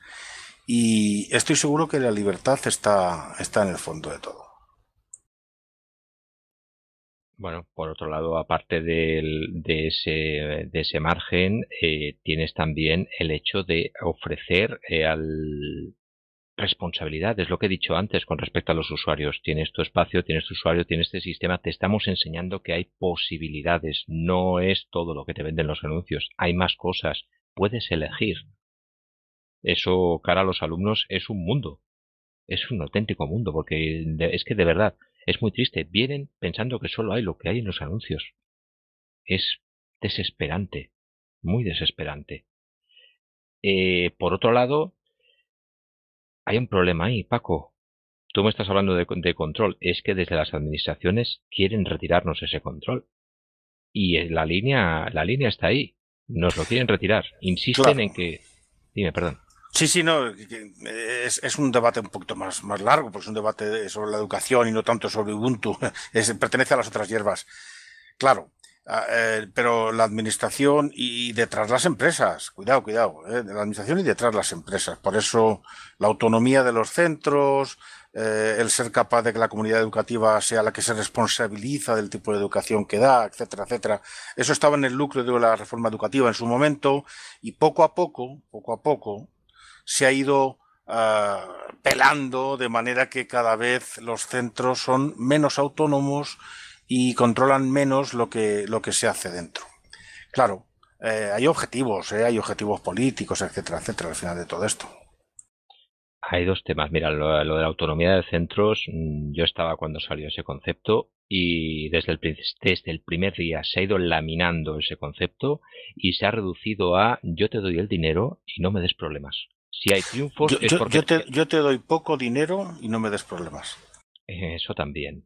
Y estoy seguro que la libertad está, está en el fondo de todo. Bueno, por otro lado, aparte de, ese, de, ese, margen, eh, tienes también el hecho de ofrecer eh, al responsabilidad, es lo que he dicho antes con respecto a los usuarios. Tienes tu espacio, tienes tu usuario, tienes este sistema, te estamos enseñando que hay posibilidades, no es todo lo que te venden los anuncios, hay más cosas, puedes elegir. Eso cara a los alumnos es un mundo, es un auténtico mundo, porque es que de verdad, es muy triste. Vienen pensando que solo hay lo que hay en los anuncios. Es desesperante, muy desesperante. Eh, por otro lado, hay un problema ahí, Paco. Tú me estás hablando de, control. Es que desde las administraciones quieren retirarnos ese control. Y eh, la línea, la línea está ahí. Nos lo quieren retirar. Insisten en que. Dime, perdón. Sí, sí, no, eh, es, un debate un poquito más, más largo, porque es un debate sobre la educación y no tanto sobre Ubuntu, pertenece a las otras hierbas. Claro, ah, eh, pero la administración y detrás las empresas, cuidado, cuidado, eh, de la administración y detrás las empresas. Por eso la autonomía de los centros, el ser capaz de que la comunidad educativa sea la que se responsabiliza del tipo de educación que da, etcétera, etcétera. Eso estaba en el lucro de la reforma educativa en su momento y poco a poco, poco a poco, se ha ido ah, pelando de manera que cada vez los centros son menos autónomos y controlan menos lo que, lo que se hace dentro. Claro, eh, hay objetivos, eh, hay objetivos políticos, etcétera, etcétera, al final de todo esto. Hay dos temas. Mira, lo, de la autonomía de centros, mm, yo estaba cuando salió ese concepto y desde el, desde el primer día se ha ido laminando ese concepto y se ha reducido a yo te doy el dinero y no me des problemas. Si hay triunfos, yo, es porque... yo, te, doy poco dinero y no me des problemas. Eso también.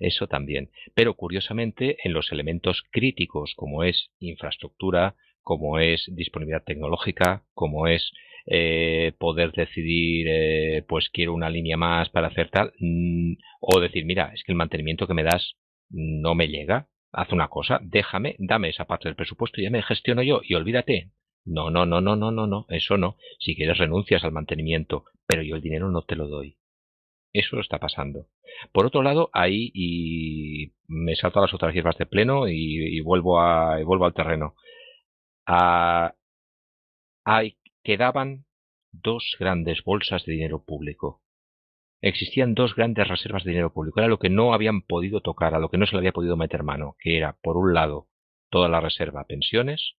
Eso también. Pero curiosamente, en los elementos críticos, como es infraestructura, como es disponibilidad tecnológica, como es eh, poder decidir, eh, pues quiero una línea más para hacer tal, mm, o decir, mira, es que el mantenimiento que me das no me llega, haz una cosa, déjame, dame esa parte del presupuesto y ya me gestiono yo y olvídate no, no, no, no, no, no, no, eso no. Si quieres renuncias al mantenimiento, pero yo el dinero no te lo doy. Eso lo está pasando. Por otro lado, ahí y me salto a las otras hierbas de pleno y, vuelvo a vuelvo al terreno. Ah, quedaban dos grandes bolsas de dinero público. Existían dos grandes reservas de dinero público. Era lo que no habían podido tocar, a lo que no se le había podido meter mano, que era, por un lado, toda la reserva pensiones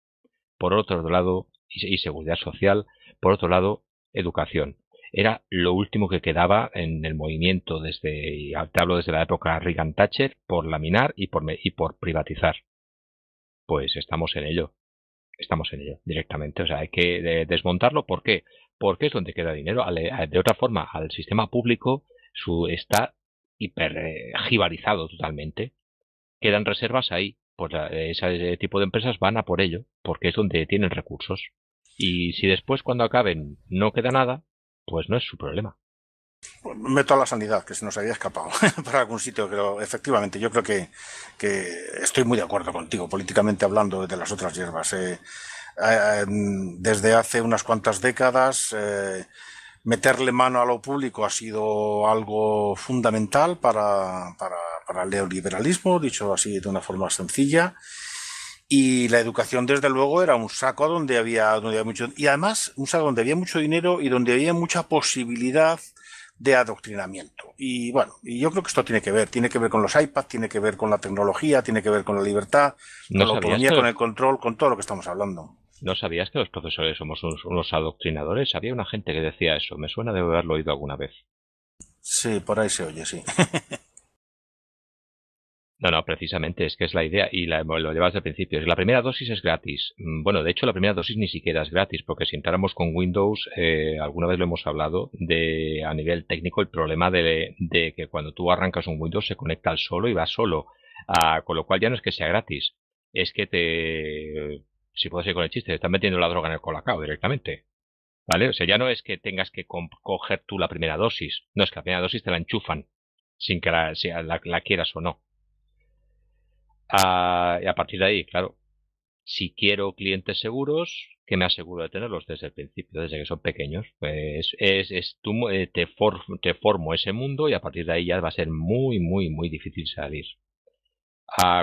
por otro lado, y, seguridad social, por otro lado, educación. Era lo último que quedaba en el movimiento desde, te hablo desde la época Reagan Thatcher, por laminar y por, y por privatizar. Pues estamos en ello. Estamos en ello directamente. O sea, hay que desmontarlo. ¿Por qué? Porque es donde queda dinero. De otra forma, al sistema público su, está hiper eh, totalmente. Quedan reservas ahí pues ese tipo de empresas van a por ello, porque es donde tienen recursos. Y si después, cuando acaben, no queda nada, pues no es su problema. Pues meto a la sanidad, que se nos había escapado para algún sitio, pero efectivamente yo creo que, que estoy muy de acuerdo contigo, políticamente hablando de las otras hierbas. Eh, eh, desde hace unas cuantas décadas eh, meterle mano a lo público ha sido algo fundamental para, para, para el neoliberalismo, dicho así de una forma sencilla. Y la educación, desde luego, era un saco donde había, donde había mucho, y además un saco donde había mucho dinero y donde había mucha posibilidad de adoctrinamiento. Y bueno, y yo creo que esto tiene que ver, tiene que ver con los iPads, tiene que ver con la tecnología, tiene que ver con la libertad, con la autonomía, con el control, con todo lo que estamos hablando. ¿No sabías que los profesores somos unos, adoctrinadores? Había una gente que decía eso. Me suena de haberlo oído alguna vez. Sí, por ahí se oye, sí. no, no, precisamente es que es la idea y lo llevas al principio. La primera dosis es gratis. Mm, bueno, de hecho, la primera dosis ni siquiera es gratis, porque si entráramos con Windows, eh, alguna vez lo hemos hablado, de a nivel técnico, el problema de, que cuando tú arrancas un Windows se conecta al solo y va solo. Ah, con lo cual ya no es que sea gratis, es que te si puedo seguir con el chiste, te están metiendo la droga en el colacao directamente. ¿Vale? O sea, ya no es que tengas que coger tú la primera dosis, no es que la primera dosis te la enchufan, sin que la, quieras o no. Ah, y a partir de ahí, claro, si quiero clientes seguros, que me aseguro de tenerlos desde el principio, desde que son pequeños. Pues es, es tú, eh, te, te formo ese mundo y a partir de ahí ya va a ser muy, muy, muy difícil salir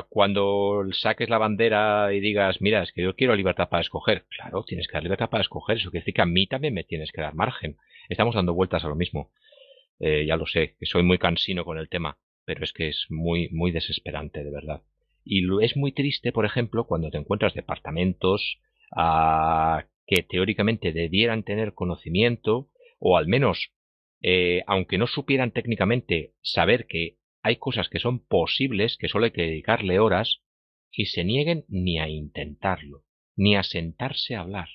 cuando saques la bandera y digas, mira, es que yo quiero libertad para escoger. Claro, tienes que dar libertad para escoger. Eso quiere decir que a mí también me tienes que dar margen. Estamos dando vueltas a lo mismo. Eh, ya lo sé, que soy muy cansino con el tema, pero es que es muy, muy desesperante, de verdad. Y es muy triste, por ejemplo, cuando te encuentras departamentos ah, que teóricamente debieran tener conocimiento, o al menos, eh, aunque no supieran técnicamente, saber que hay cosas que son posibles, que solo hay que dedicarle horas, y se nieguen ni a intentarlo, ni a sentarse a hablar.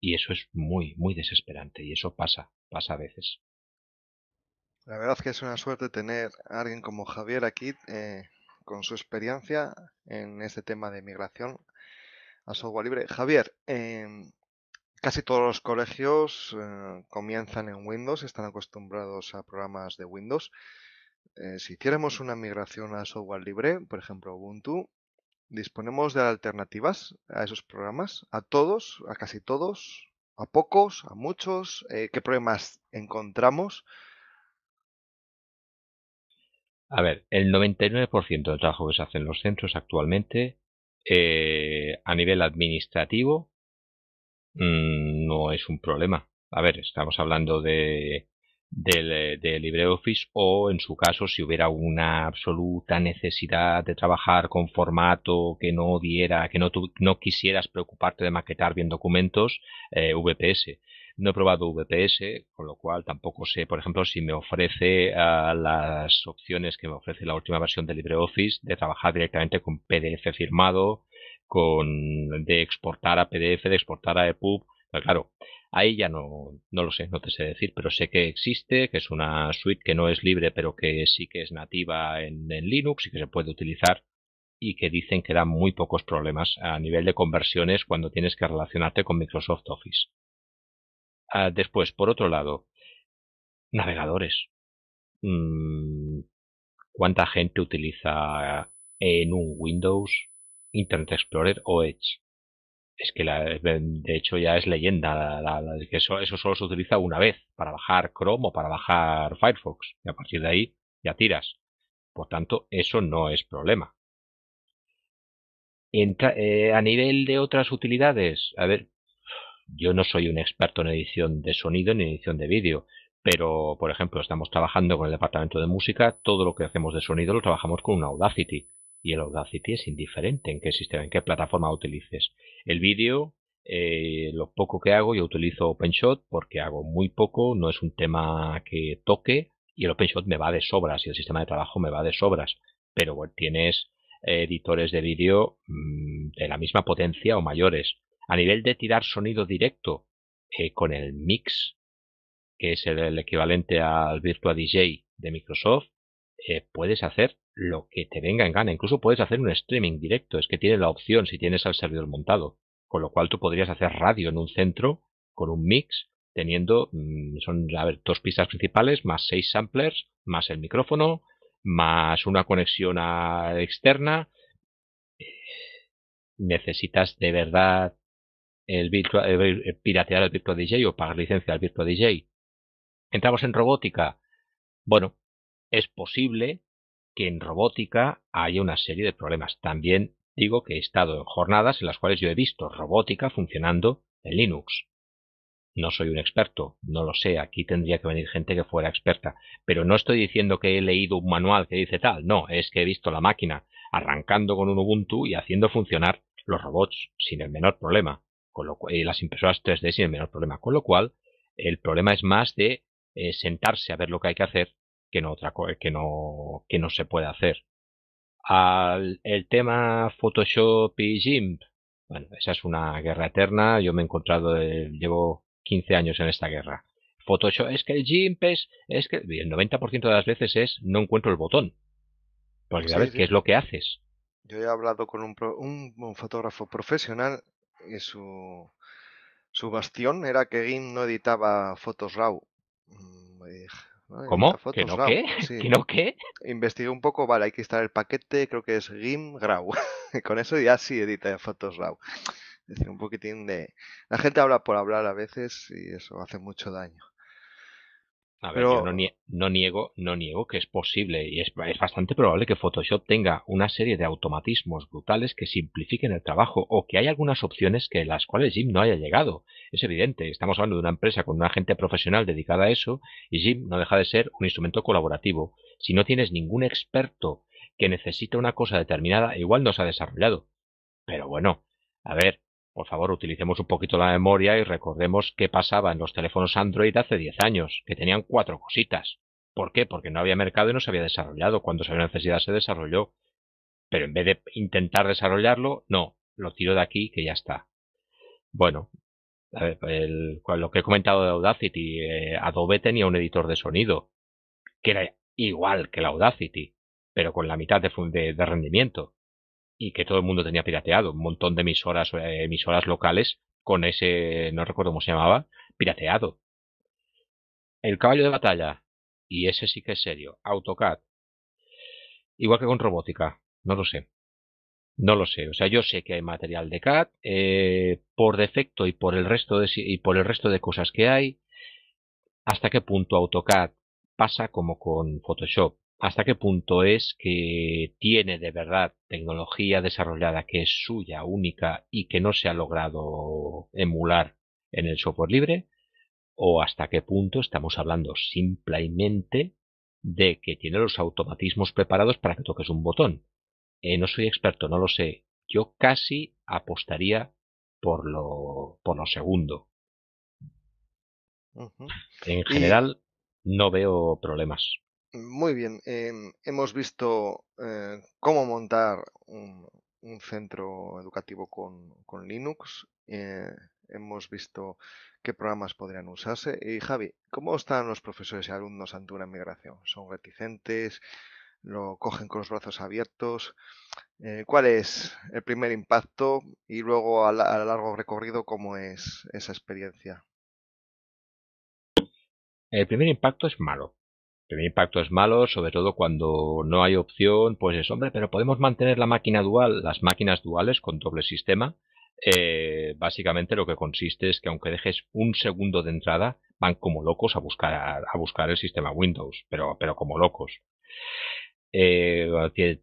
Y eso es muy, muy desesperante, y eso pasa, pasa a veces. La verdad que es una suerte tener a alguien como Javier aquí, eh, con su experiencia en este tema de migración a software libre. Javier, em, Casi todos los colegios eh, comienzan en Windows, están acostumbrados a programas de Windows. Eh, si hiciéramos una migración a software libre, por ejemplo Ubuntu, disponemos de alternativas a esos programas, a todos, a casi todos, a pocos, a muchos, eh, qué problemas encontramos. A ver, el 99% del trabajo que se hace en los centros actualmente eh, a nivel administrativo mm, no es un problema. A ver, estamos hablando de de, eh, LibreOffice o en su caso si hubiera una absoluta necesidad de trabajar con formato que no diera, que no, no quisieras preocuparte de maquetar bien documentos, eh, VPS. No he probado VPS, con lo cual tampoco sé, por ejemplo, si me ofrece ah, las opciones que me ofrece la última versión de LibreOffice de trabajar directamente con PDF firmado, con de exportar a PDF, de exportar a EPUB. Pero pues claro, Ahí ya no, no lo sé, no te sé decir, pero sé que existe, que es una suite que no es libre, pero que sí que es nativa en, Linux y que se puede utilizar y que dicen que da muy pocos problemas a nivel de conversiones cuando tienes que relacionarte con Microsoft Office. Ah, después, por otro lado, navegadores. Mm, ¿Cuánta gente utiliza en un Windows Internet Explorer o Edge? es que la, de hecho ya es leyenda, la, que eso, solo se utiliza una vez para bajar Chrome o para bajar Firefox y a partir de ahí ya tiras. Por tanto, eso no es problema. Eh, a nivel de otras utilidades, a ver, yo no soy un experto en edición de sonido ni edición de vídeo, pero por ejemplo, estamos trabajando con el departamento de música, todo lo que hacemos de sonido lo trabajamos con un Audacity y el Audacity es indiferente en qué sistema, en qué plataforma utilices. El vídeo, eh, lo poco que hago, yo utilizo OpenShot porque hago muy poco, no es un tema que toque y el OpenShot me va de sobras y el sistema de trabajo me va de sobras, pero tienes eh, editores de vídeo mm, de la misma potencia o mayores. A nivel de tirar sonido directo eh, con el Mix, que es el, equivalente al Virtual DJ de Microsoft, puedes hacer lo que te venga en gana. Incluso puedes hacer un streaming directo. Es que tiene la opción si tienes al servidor montado. Con lo cual tú podrías hacer radio en un centro con un mix teniendo, mm, son a ver, dos pistas principales, más seis samplers, más el micrófono, más una conexión externa. Eh, necesitas de verdad el, virtual, el piratear al Virtual DJ o pagar licencia al Virtual DJ. Entramos en robótica. Bueno, es posible, en robótica hay una serie de problemas. También digo que he estado en jornadas en las cuales yo he visto robótica funcionando en Linux. No soy un experto, no lo sé, aquí tendría que venir gente que fuera experta, pero no estoy diciendo que he leído un manual que dice tal, no, es que he visto la máquina arrancando con un Ubuntu y haciendo funcionar los robots sin el menor problema, con lo cual, las impresoras 3D sin el menor problema, con lo cual el problema es más de eh, sentarse a ver lo que hay que hacer que no otra que no que no se puede hacer. Al, el tema Photoshop y GIMP, bueno, esa es una guerra eterna. Yo me he encontrado, eh, llevo 15 años en esta guerra. Photoshop, es que el GIMP es, es que el 90% de las veces es no encuentro el botón. Porque ya sabes qué es lo que haces. Yo he hablado con un, fotógrafo profesional y eh, su, su bastión era que GIMP no editaba fotos RAW mm, eh, ¿Cómo? ¿Que no qué? no qué? Investigué un poco, vale, hay que instalar el paquete, creo que es GIM grau Con eso ya sí edita fotos RAW. Es decir, un poquitín de... La gente habla por hablar a veces y eso hace mucho daño. A ver, yo no, niego, no niego que es posible y es, bastante probable que Photoshop tenga una serie de automatismos brutales que simplifiquen el trabajo o que hay algunas opciones que las cuales Jim no haya llegado. Es evidente, estamos hablando de una empresa con una gente profesional dedicada a eso y Jim no deja de ser un instrumento colaborativo. Si no tienes ningún experto que necesite una cosa determinada, igual no se ha desarrollado. Pero bueno, a ver, por favor, utilicemos un poquito la memoria y recordemos qué pasaba en los teléfonos Android hace 10 años, que tenían cuatro cositas. ¿Por qué? Porque no había mercado y no se había desarrollado. Cuando se había necesidad se desarrolló. Pero en vez de intentar desarrollarlo, no, lo tiro de aquí que ya está. Bueno, lo que he comentado de Audacity, eh, Adobe tenía un editor de sonido que era igual que la Audacity, pero con la mitad de rendimiento y que todo el mundo tenía pirateado. Un montón de emisoras, eh, emisoras locales con ese, no recuerdo cómo se llamaba, pirateado. El caballo de batalla, y ese sí que es serio, AutoCAD. Igual que con robótica, no lo sé. No lo sé. O sea, yo sé que hay material de CAD eh, por defecto y por el resto de y por el resto de cosas que hay. Hasta qué punto AutoCAD pasa como con Photoshop, hasta qué punto es que tiene de verdad tecnología desarrollada que es suya, única y que no se ha logrado emular en el software libre, o hasta qué punto estamos hablando simplemente de que tiene los automatismos preparados para que toques un botón. Eh, no soy experto, no lo sé. Yo casi apostaría por lo, por lo segundo. En general, no veo problemas. Muy bien, em, hemos visto eh, cómo montar un, centro educativo con, Linux, eh, hemos visto qué programas podrían usarse. Y Javi, ¿cómo están los profesores y alumnos ante una migración? ¿Son reticentes? ¿Lo cogen con los brazos abiertos? Eh, ¿Cuál es el primer impacto y luego a, a largo recorrido cómo es esa experiencia? El primer impacto es malo primer impacto es malo, sobre todo cuando no hay opción, pues es, hombre, pero podemos mantener la máquina dual, las máquinas duales con doble sistema. Eh, básicamente lo que consiste es que aunque dejes un segundo de entrada, van como locos a buscar, a buscar el sistema Windows, pero, pero como locos. Eh,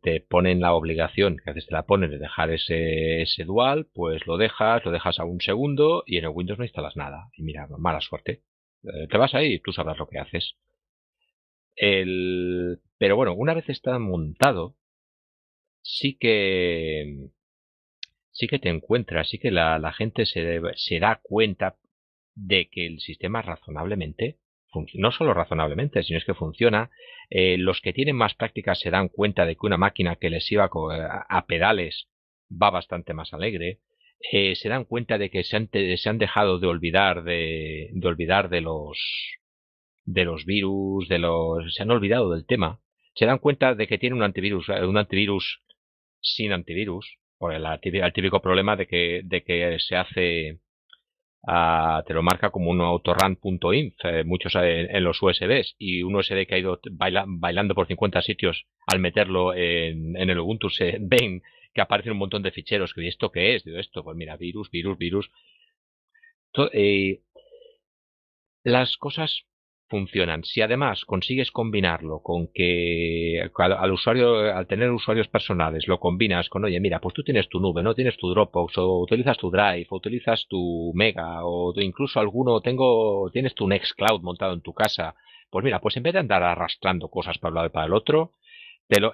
te ponen la obligación, que a veces te la ponen de dejar ese, dual, pues lo dejas, lo dejas a un segundo y en el Windows no instalas nada. Y mira, mala suerte. Eh, te vas ahí y tú sabrás lo que haces. El... Pero bueno, una vez está montado, sí que sí que te encuentras, sí que la, gente se, se, da cuenta de que el sistema razonablemente, no solo razonablemente, sino es que funciona. Eh, los que tienen más práctica se dan cuenta de que una máquina que les iba eh, a pedales va bastante más alegre. Eh, se dan cuenta de que se han, se han dejado de olvidar de, de olvidar de los de los virus, de los se han olvidado del tema. Se dan cuenta de que tiene un antivirus, eh, un antivirus sin antivirus, por el, típico problema de que, de que se hace a, ah, te lo marca como un autorun.inf, eh, muchos en, los USBs, y un USB que ha ido bailando por 50 sitios al meterlo en, el Ubuntu, se ven que aparecen un montón de ficheros, que esto qué es, digo esto, pues mira, virus, virus, virus. Eh, las cosas funcionan. Si además consigues combinarlo con que al, usuario, al tener usuarios personales, lo combinas con, oye, mira, pues tú tienes tu nube, no tienes tu Dropbox, o utilizas tu Drive, o utilizas tu Mega, o incluso alguno, tengo, tienes tu Nextcloud montado en tu casa. Pues mira, pues en vez de andar arrastrando cosas para un lado y para el otro,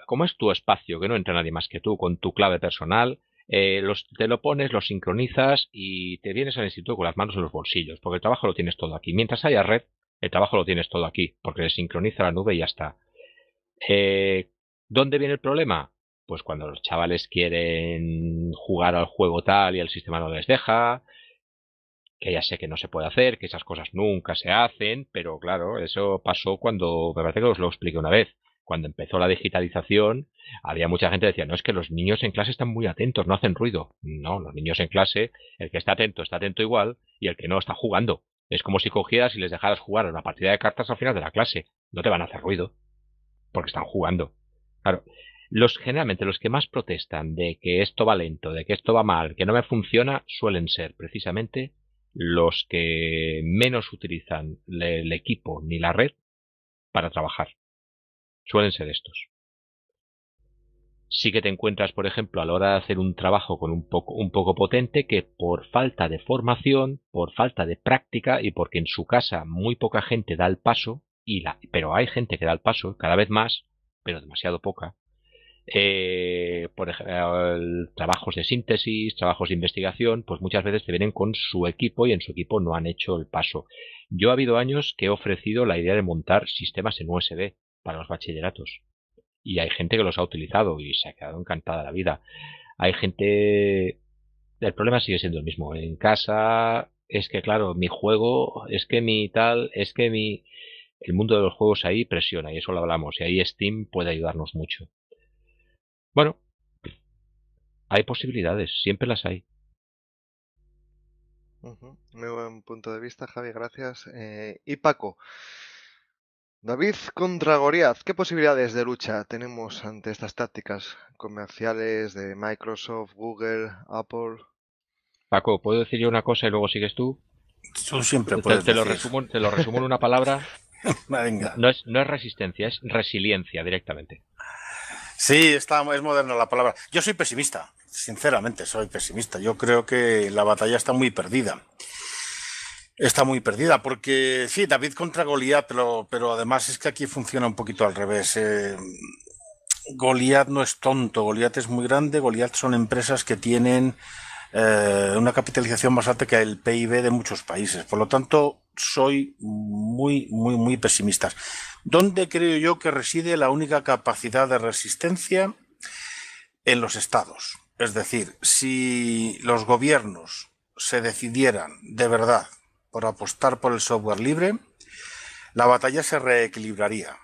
como es tu espacio, que no entra nadie más que tú, con tu clave personal, eh, te lo pones, lo sincronizas y te vienes al instituto con las manos en los bolsillos, porque el trabajo lo tienes todo aquí. Mientras haya red, el trabajo lo tienes todo aquí, porque le sincroniza la nube y ya está. Eh, ¿Dónde viene el problema? Pues cuando los chavales quieren jugar al juego tal y el sistema no les deja, que ya sé que no se puede hacer, que esas cosas nunca se hacen, pero claro, eso pasó cuando, me parece que os lo expliqué una vez, cuando empezó la digitalización, había mucha gente que decía, no, es que los niños en clase están muy atentos, no hacen ruido. No, los niños en clase, el que está atento está atento igual y el que no está jugando. Es como si cogieras y les dejaras jugar una partida de cartas al final de la clase. No te van a hacer ruido, porque están jugando. Claro, los generalmente los que más protestan de que esto va lento, de que esto va mal, que no me funciona, suelen ser precisamente los que menos utilizan el equipo ni la red para trabajar. Suelen ser estos sí que te encuentras, por ejemplo, a la hora de hacer un trabajo con un poco, un poco potente que por falta de formación, por falta de práctica y porque en su casa muy poca gente da el paso, y la, pero hay gente que da el paso, cada vez más, pero demasiado poca. Eh, por ejemplo, trabajos de síntesis, trabajos de investigación, pues muchas veces te vienen con su equipo y en su equipo no han hecho el paso. Yo ha habido años que he ofrecido la idea de montar sistemas en USB para los bachilleratos y hay gente que los ha utilizado y se ha quedado encantada la vida. Hay gente... El problema sigue siendo el mismo. En casa es que, claro, mi juego, es que mi tal, es que mi... El mundo de los juegos ahí presiona y eso lo hablamos y ahí Steam puede ayudarnos mucho. Bueno, hay posibilidades, siempre las hay. Muy buen punto de vista, Javi, gracias. Eh, y Paco, David contra ¿qué posibilidades de lucha tenemos ante estas tácticas comerciales de Microsoft, Google, Apple? Paco, ¿puedo decir una cosa y luego sigues tú? Tú siempre puedes. Te, lo, resumo, te lo, resumo, en una palabra. Venga. No es, resistencia, es resiliencia directamente. Sí, está, es moderna la palabra. Yo soy pesimista, sinceramente soy pesimista. Yo creo que la batalla está muy perdida está muy perdida, porque sí, David contra Goliat, pero, pero además es que aquí funciona un poquito al revés. Eh, Goliat no es tonto, Goliat es muy grande, Goliat son empresas que tienen eh, una capitalización más alta que el PIB de muchos países. Por lo tanto, soy muy, muy, muy pesimista. ¿Dónde creo yo que reside la única capacidad de resistencia? En los estados. Es decir, si los gobiernos se decidieran de verdad por apostar por el software libre, la batalla se reequilibraría.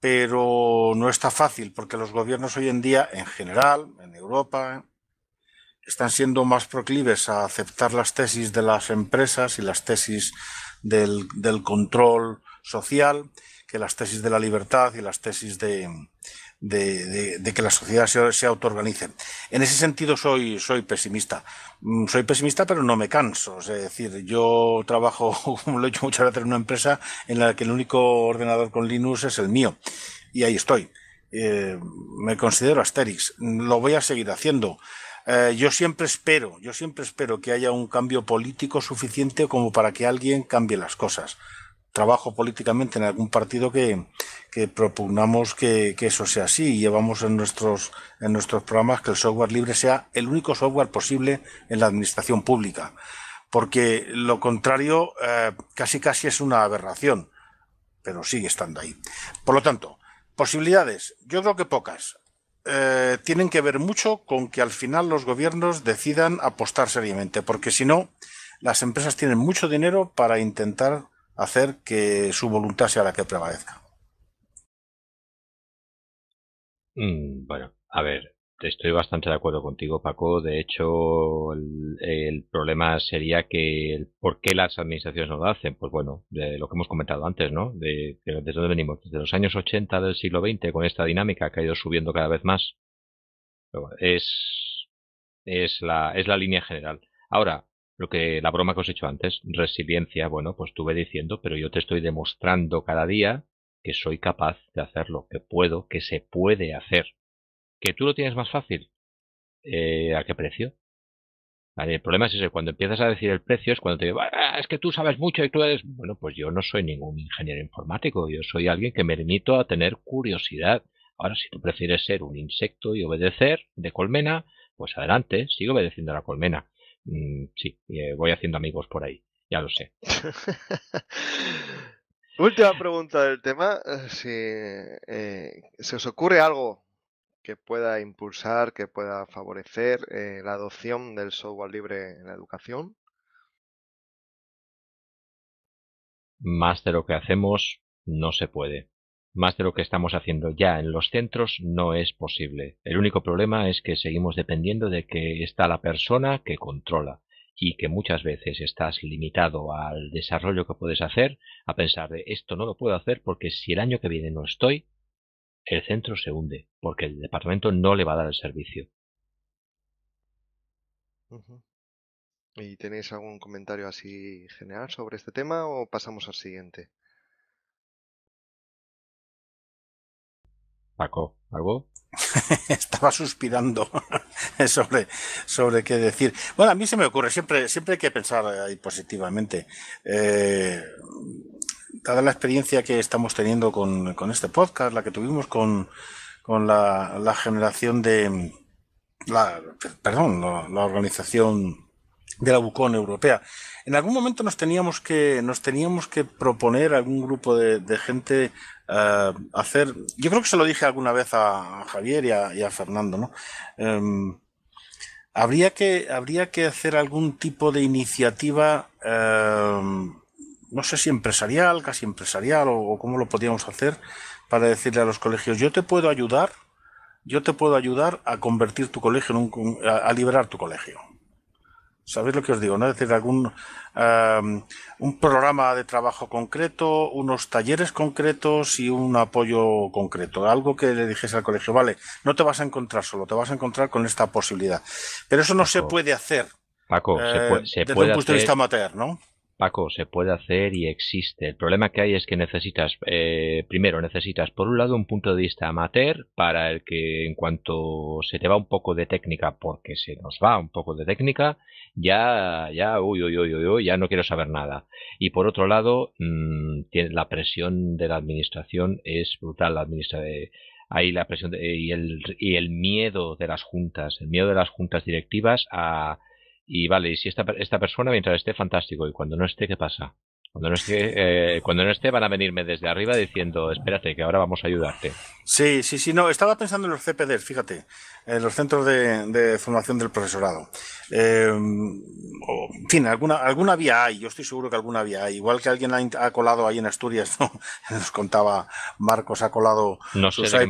Pero no está fácil porque los gobiernos hoy en día, en general, en Europa, están siendo más proclives a aceptar las tesis de las empresas y las tesis del, del control social que las tesis de la libertad y las tesis de, de, que la sociedad se, autoorganice. En ese sentido soy, soy pesimista. Mm, soy pesimista, pero no me canso. Es decir, yo trabajo, como lo he hecho muchas veces, en una empresa en la que el único ordenador con Linux es el mío. Y ahí estoy. Eh, me considero Asterix. Lo voy a seguir haciendo. Eh, yo siempre espero, yo siempre espero que haya un cambio político suficiente como para que alguien cambie las cosas trabajo políticamente en algún partido que, que propugnamos que, eso sea así y llevamos en nuestros, en nuestros programas que el software libre sea el único software posible en la administración pública. Porque lo contrario eh, casi casi es una aberración, pero sigue estando ahí. Por lo tanto, posibilidades, yo creo que pocas. Eh, tienen que ver mucho con que al final los gobiernos decidan apostar seriamente, porque si no, las empresas tienen mucho dinero para intentar hacer que su voluntad sea la que prevalezca. Mm, bueno, a ver, estoy bastante de acuerdo contigo, Paco. De hecho, el, problema sería que por qué las administraciones no lo hacen. Pues bueno, de lo que hemos comentado antes, ¿no? De, desde dónde venimos, desde los años 80 del siglo XX, con esta dinámica que ha ido subiendo cada vez más. es, es, la, es la línea general. Ahora, lo que la broma que os he hecho antes, resiliencia, bueno, pues tuve diciendo, pero yo te estoy demostrando cada día que soy capaz de hacer lo que puedo, que se puede hacer. ¿Que tú lo tienes más fácil? Eh, ¿A qué precio? el problema es ese, cuando empiezas a decir el precio es cuando te digo, ah, es que tú sabes mucho y tú eres... Bueno, pues yo no soy ningún ingeniero informático, yo soy alguien que me limito a tener curiosidad. Ahora, si tú prefieres ser un insecto y obedecer de colmena, pues adelante, sigue obedeciendo a la colmena. Mm, sí, eh, voy haciendo amigos por ahí, ya lo sé. Última pregunta del tema, eh, si eh, se os ocurre algo que pueda impulsar, que pueda favorecer la adopción del software libre en la educación? Más de lo que hacemos no se puede más de lo que estamos haciendo ya en los centros no es posible. El único problema es que seguimos dependiendo de que está la persona que controla y que muchas veces estás limitado al desarrollo que puedes hacer a pensar de esto no lo puedo hacer porque si el año que viene no estoy, el centro se hunde porque el departamento no le va a dar el servicio. ¿Y tenéis algún comentario así general sobre este tema o pasamos al siguiente? Paco, ¿algo? Estaba suspirando sobre, sobre qué decir. Bueno, a mí se me ocurre, siempre, siempre hay que pensar eh, ahí positivamente. Eh, dada la experiencia que estamos teniendo con, este podcast, la que tuvimos con, la, generación de. La, perdón, la, organización de la Bucón europea. En algún momento nos teníamos que, nos teníamos que proponer algún grupo de gente eh, hacer, yo creo que se lo dije alguna vez a Javier y a, Fernando, ¿no? Em, habría, que, habría que hacer algún tipo de iniciativa, em, no sé si empresarial, casi empresarial, o, cómo lo podríamos hacer, para decirle a los colegios, yo te puedo ayudar, yo te puedo ayudar a convertir tu colegio a liberar tu colegio. ¿Sabéis lo que os digo? ¿No? Es decir, algún un programa de trabajo concreto, unos talleres concretos y un apoyo concreto. Algo que le dijese al colegio, vale, no te vas a encontrar solo, te vas a encontrar con esta posibilidad. Pero eso no se puede hacer. Paco, se eh, puede, desde punto de vista amateur, ¿no? Paco, se puede hacer y existe. El problema que hay es que necesitas, eh, primero, necesitas por un lado un punto de vista amateur para el que en cuanto se te va un poco de técnica, porque se nos va un poco de técnica, ya, ya, uy, uy, uy, uy, ya no quiero saber nada. Y por otro lado, mm, la presión de la administración es brutal. La eh, ahí la presión y, el, y el miedo de las juntas, el miedo de las juntas directivas a y vale, y si esta, esta persona mientras esté fantástico y cuando no esté, ¿qué pasa? Cuando no, esté, eh, cuando no esté, van a venirme desde arriba diciendo, espérate, que ahora vamos a ayudarte. Sí, sí, sí, no, estaba pensando en los CPDs, fíjate, en los centros de, formación del profesorado. Em, en fin, alguna, alguna vía hay, yo estoy seguro que alguna vía hay. Igual que alguien ha, colado ahí en Asturias, nos contaba Marcos, ha colado no sé de qué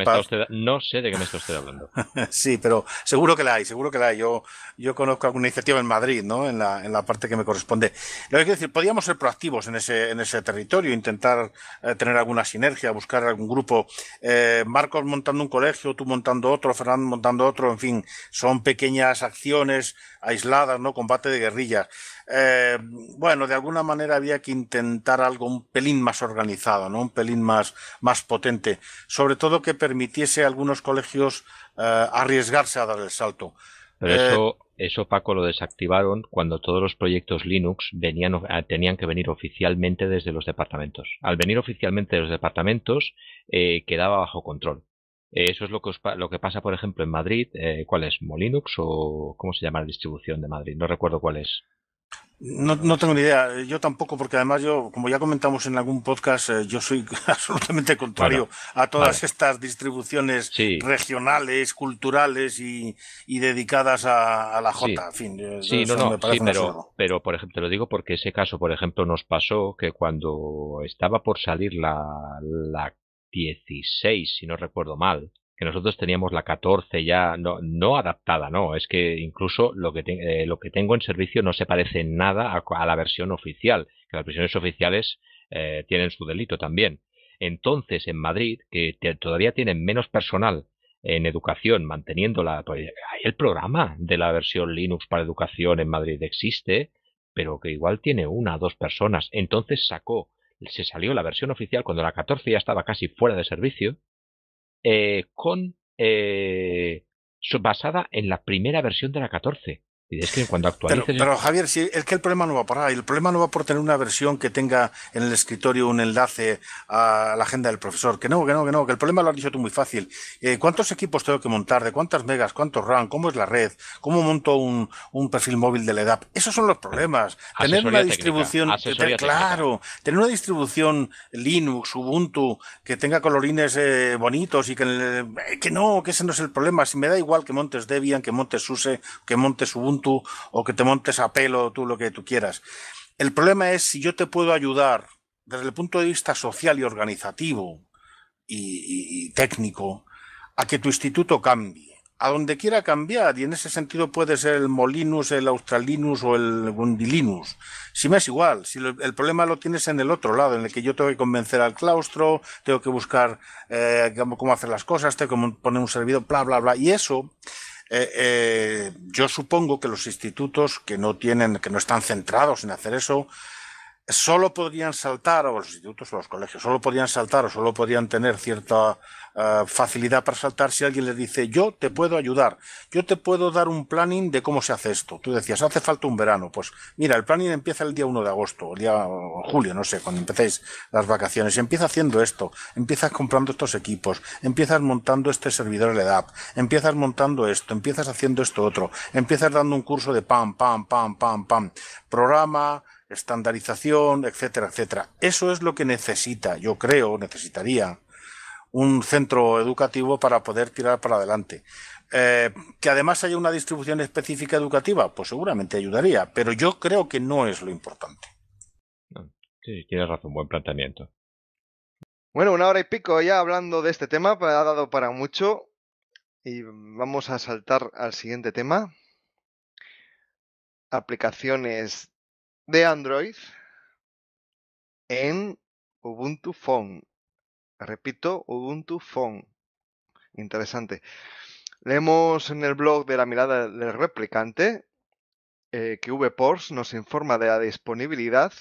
me está usted, hablando. sí, pero seguro que la hay, seguro que la hay. Yo, yo conozco alguna iniciativa en Madrid, ¿no? En la, en la parte que me corresponde. Lo que quiero decir, podríamos ser proactivos en en ese, territorio, intentar eh, tener alguna sinergia, buscar algún grupo. Eh, Marcos montando un colegio, tú montando otro, Fernando montando otro, en fin, son pequeñas acciones aisladas, ¿no? Combate de guerrilla eh, bueno, de alguna manera había que intentar algo un pelín más organizado, ¿no? Un pelín más, más potente. Sobre todo que permitiese a algunos colegios arriesgarse a dar el salto. Pero eso, eh, eso, Paco, lo desactivaron cuando todos los proyectos Linux venían, eh, tenían que venir oficialmente desde los departamentos. Al venir oficialmente de los departamentos, eh, quedaba bajo control. Eso es lo que, lo que pasa, por ejemplo, en Madrid. ¿Cuál es? ¿Molinux o cómo se llama la distribución de Madrid? No recuerdo cuál es. No, no, tengo ni idea, eh, yo tampoco, porque además yo, como ya comentamos en algún podcast, eh, yo soy absolutamente contrario a todas estas distribuciones regionales, culturales y, dedicadas a, la Jota. en fin, eh, sí, no, pero, pero, por ejemplo, te lo digo porque ese caso, por ejemplo, nos pasó que cuando estaba por salir la, la 16, si no recuerdo mal, que nosotros teníamos la 14 ya no, no adaptada, no, es que incluso lo que, eh, lo que tengo en servicio no se parece nada a, la versión oficial, que las versiones oficiales eh, tienen su delito también. Entonces, en Madrid, que todavía tienen menos personal en educación, manteniendo la... Pues, el programa de la versión Linux para educación en Madrid existe, pero que igual tiene una o dos personas. Entonces sacó, se salió la versión oficial cuando la 14 ya estaba casi fuera de servicio, eh, con eh, basada en la primera versión de la 14. Y es que cuando Pero, Javier, si es que el problema no va por ahí. El problema no va por tener una versión que tenga en el escritorio un enlace a la agenda del profesor. Que no, que no, que no. Que el problema lo has dicho tú muy fácil. Eh, ¿Cuántos equipos tengo que montar? ¿De cuántas megas? ¿Cuántos RAM? ¿Cómo es la red? ¿Cómo monto un, perfil móvil de la edad? Esos son los problemas. tener una distribución... claro. Tener una distribución Linux, Ubuntu, que tenga colorines eh, bonitos y que, eh, que no, que ese no es el problema. Si me da igual que montes Debian, que montes SUSE, que montes Ubuntu o que te montes a pelo tú lo que tú quieras. El problema es si yo te puedo ayudar desde el punto de vista social y organizativo y, técnico a que tu instituto cambie, a donde quiera cambiar, y en ese sentido puede ser el Molinus, el Australinus o el Bundilinus. Si me es igual, si el problema lo tienes en el otro lado, en el que yo tengo que convencer al claustro, tengo que buscar eh, cómo, hacer las cosas, tengo que poner un servidor, bla, bla, bla. Y eso eh, eh, yo supongo que los institutos que no tienen, que no están centrados en hacer eso, solo podrían saltar, o los institutos o los colegios, solo podrían saltar o solo podrían tener cierta eh, facilidad para saltar si alguien le dice, yo te puedo ayudar, yo te puedo dar un planning de cómo se hace esto. Tú decías, hace falta un verano. Pues mira, el planning empieza el día 1 de agosto, el día julio, no sé, cuando empecéis las vacaciones. Empieza haciendo esto, empiezas comprando estos equipos, empiezas montando este servidor LDAP, e empiezas montando esto, empiezas haciendo esto otro, empiezas dando un curso de pam, pam, pam, pam, pam, programa, estandarización, etcétera, etcétera. Eso es lo que necesita, yo creo, necesitaría un centro educativo para poder tirar para adelante. Eh, que además haya una distribución específica educativa, pues seguramente ayudaría, pero yo creo que no es lo importante. Sí, tienes razón, buen planteamiento. Bueno, una hora y pico ya hablando de este tema, ha dado para mucho y vamos a saltar al siguiente tema. Aplicaciones de Android en Ubuntu Phone. Repito, Ubuntu Phone. Interesante. Leemos en el blog de la mirada del replicante eh, que VPORS nos informa de la disponibilidad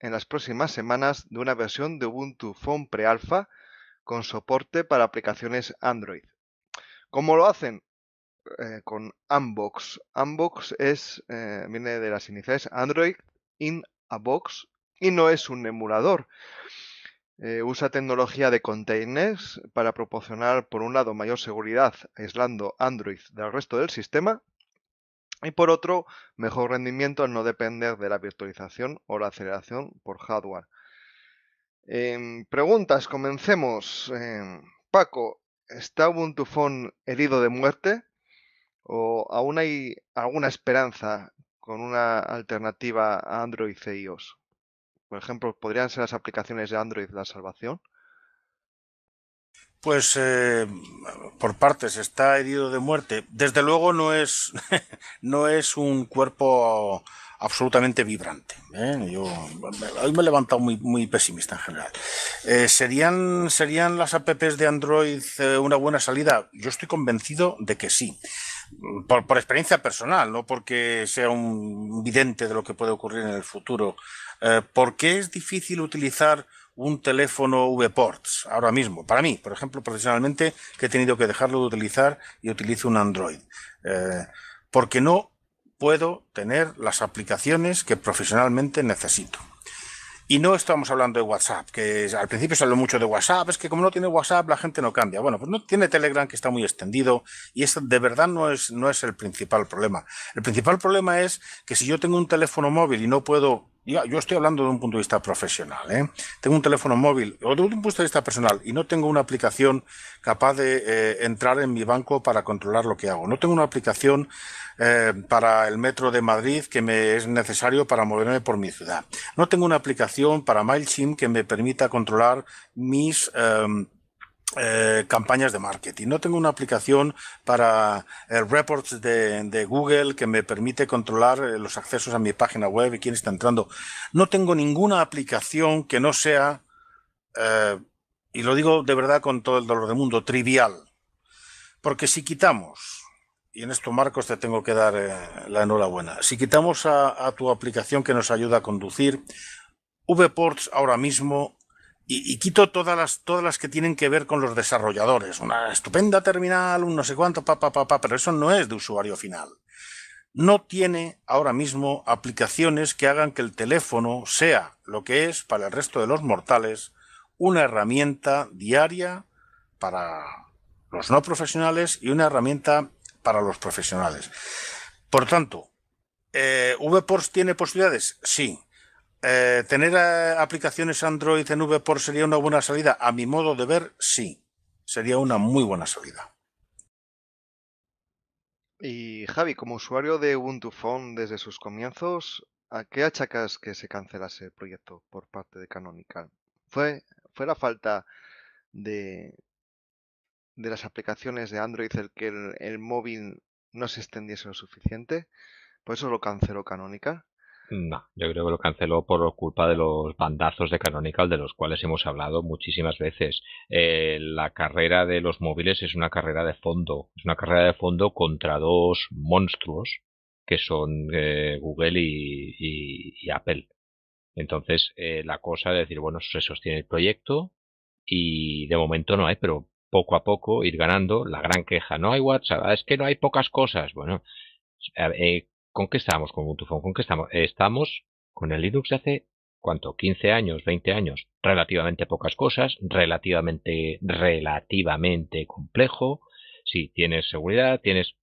en las próximas semanas de una versión de Ubuntu Phone Pre-Alpha con soporte para aplicaciones Android. ¿Cómo lo hacen? Eh, con Unbox. Unbox es, eh, viene de las iniciales Android in a Box y no es un emulador. Eh, usa tecnología de containers para proporcionar, por un lado, mayor seguridad aislando Android del resto del sistema y, por otro, mejor rendimiento al no depender de la virtualización o la aceleración por hardware. Em, preguntas, comencemos. Em, Paco, ¿está Ubuntu Phone herido de muerte? ¿O aún hay alguna esperanza con una alternativa a Android e iOS? Por ejemplo, ¿podrían ser las aplicaciones de Android la salvación? Pues eh, por partes, está herido de muerte. Desde luego no es, no es un cuerpo absolutamente vibrante. ¿eh? hoy me he levantado muy, muy pesimista en general. Eh, ¿serían, ¿Serían las apps de Android una buena salida? Yo estoy convencido de que sí. por experiencia personal, no porque sea un vidente de lo que puede ocurrir en el futuro eh, ¿por qué es difícil utilizar un teléfono VPorts ahora mismo? Para mí, por ejemplo, profesionalmente, que he tenido que dejarlo de utilizar y utilizo un Android. Eh, porque no puedo tener las aplicaciones que profesionalmente necesito. Y no estamos hablando de WhatsApp, que al principio se habló mucho de WhatsApp, es que como no tiene WhatsApp la gente no cambia. Bueno, pues no tiene Telegram que está muy extendido y eso de verdad no es, no es el principal problema. El principal problema es que si yo tengo un teléfono móvil y no puedo yo estoy hablando de un punto de vista profesional. ¿eh? Tengo un teléfono móvil o de un punto de vista personal y no tengo una aplicación capaz de eh, entrar en mi banco para controlar lo que hago. No tengo una aplicación eh, para el metro de Madrid que me es necesario para moverme por mi ciudad. No tengo una aplicación para MailChimp que me permita controlar mis... Eh, eh, campañas de marketing. No tengo una aplicación para el eh, reports de, Google que me permite controlar eh, los accesos a mi página web y quién está entrando. No tengo ninguna aplicación que no sea, y lo digo de verdad con todo el dolor del mundo, trivial. Porque si quitamos, y en esto Marcos te tengo que dar la enhorabuena, si quitamos a, a tu aplicación que nos ayuda a conducir, VPorts ahora mismo y, quito todas las, todas las que tienen que ver con los desarrolladores. Una estupenda terminal, un no sé cuánto, pa, pa, pa, pa, pero eso no es de usuario final. No tiene ahora mismo aplicaciones que hagan que el teléfono sea lo que es para el resto de los mortales una herramienta diaria para los no profesionales y una herramienta para los profesionales. Por tanto, eh, tiene posibilidades? Sí, eh, ¿Tener eh, aplicaciones Android en por sería una buena salida? A mi modo de ver, sí. Sería una muy buena salida. Y Javi, como usuario de Ubuntu Phone desde sus comienzos, ¿a qué achacas que se cancelase el proyecto por parte de Canonical? ¿Fue, fue la falta de, de las aplicaciones de Android el que el, el móvil no se extendiese lo suficiente? ¿Por eso lo canceló Canonical? No, yo creo que lo canceló por culpa de los bandazos de Canonical de los cuales hemos hablado muchísimas veces. Eh, la carrera de los móviles es una carrera de fondo, es una carrera de fondo contra dos monstruos que son eh, Google y, Apple. Entonces, eh, la cosa de decir, bueno, se sostiene el proyecto y de momento no hay, pero poco a poco ir ganando. La gran queja, no hay WhatsApp, es que no hay pocas cosas. Bueno, ¿Con qué estamos con Ubuntu ¿Con qué estamos? Estamos con el Linux de hace, ¿cuánto? 15 años, 20 años. Relativamente pocas cosas, relativamente, relativamente complejo. Si sí, tienes seguridad, tienes...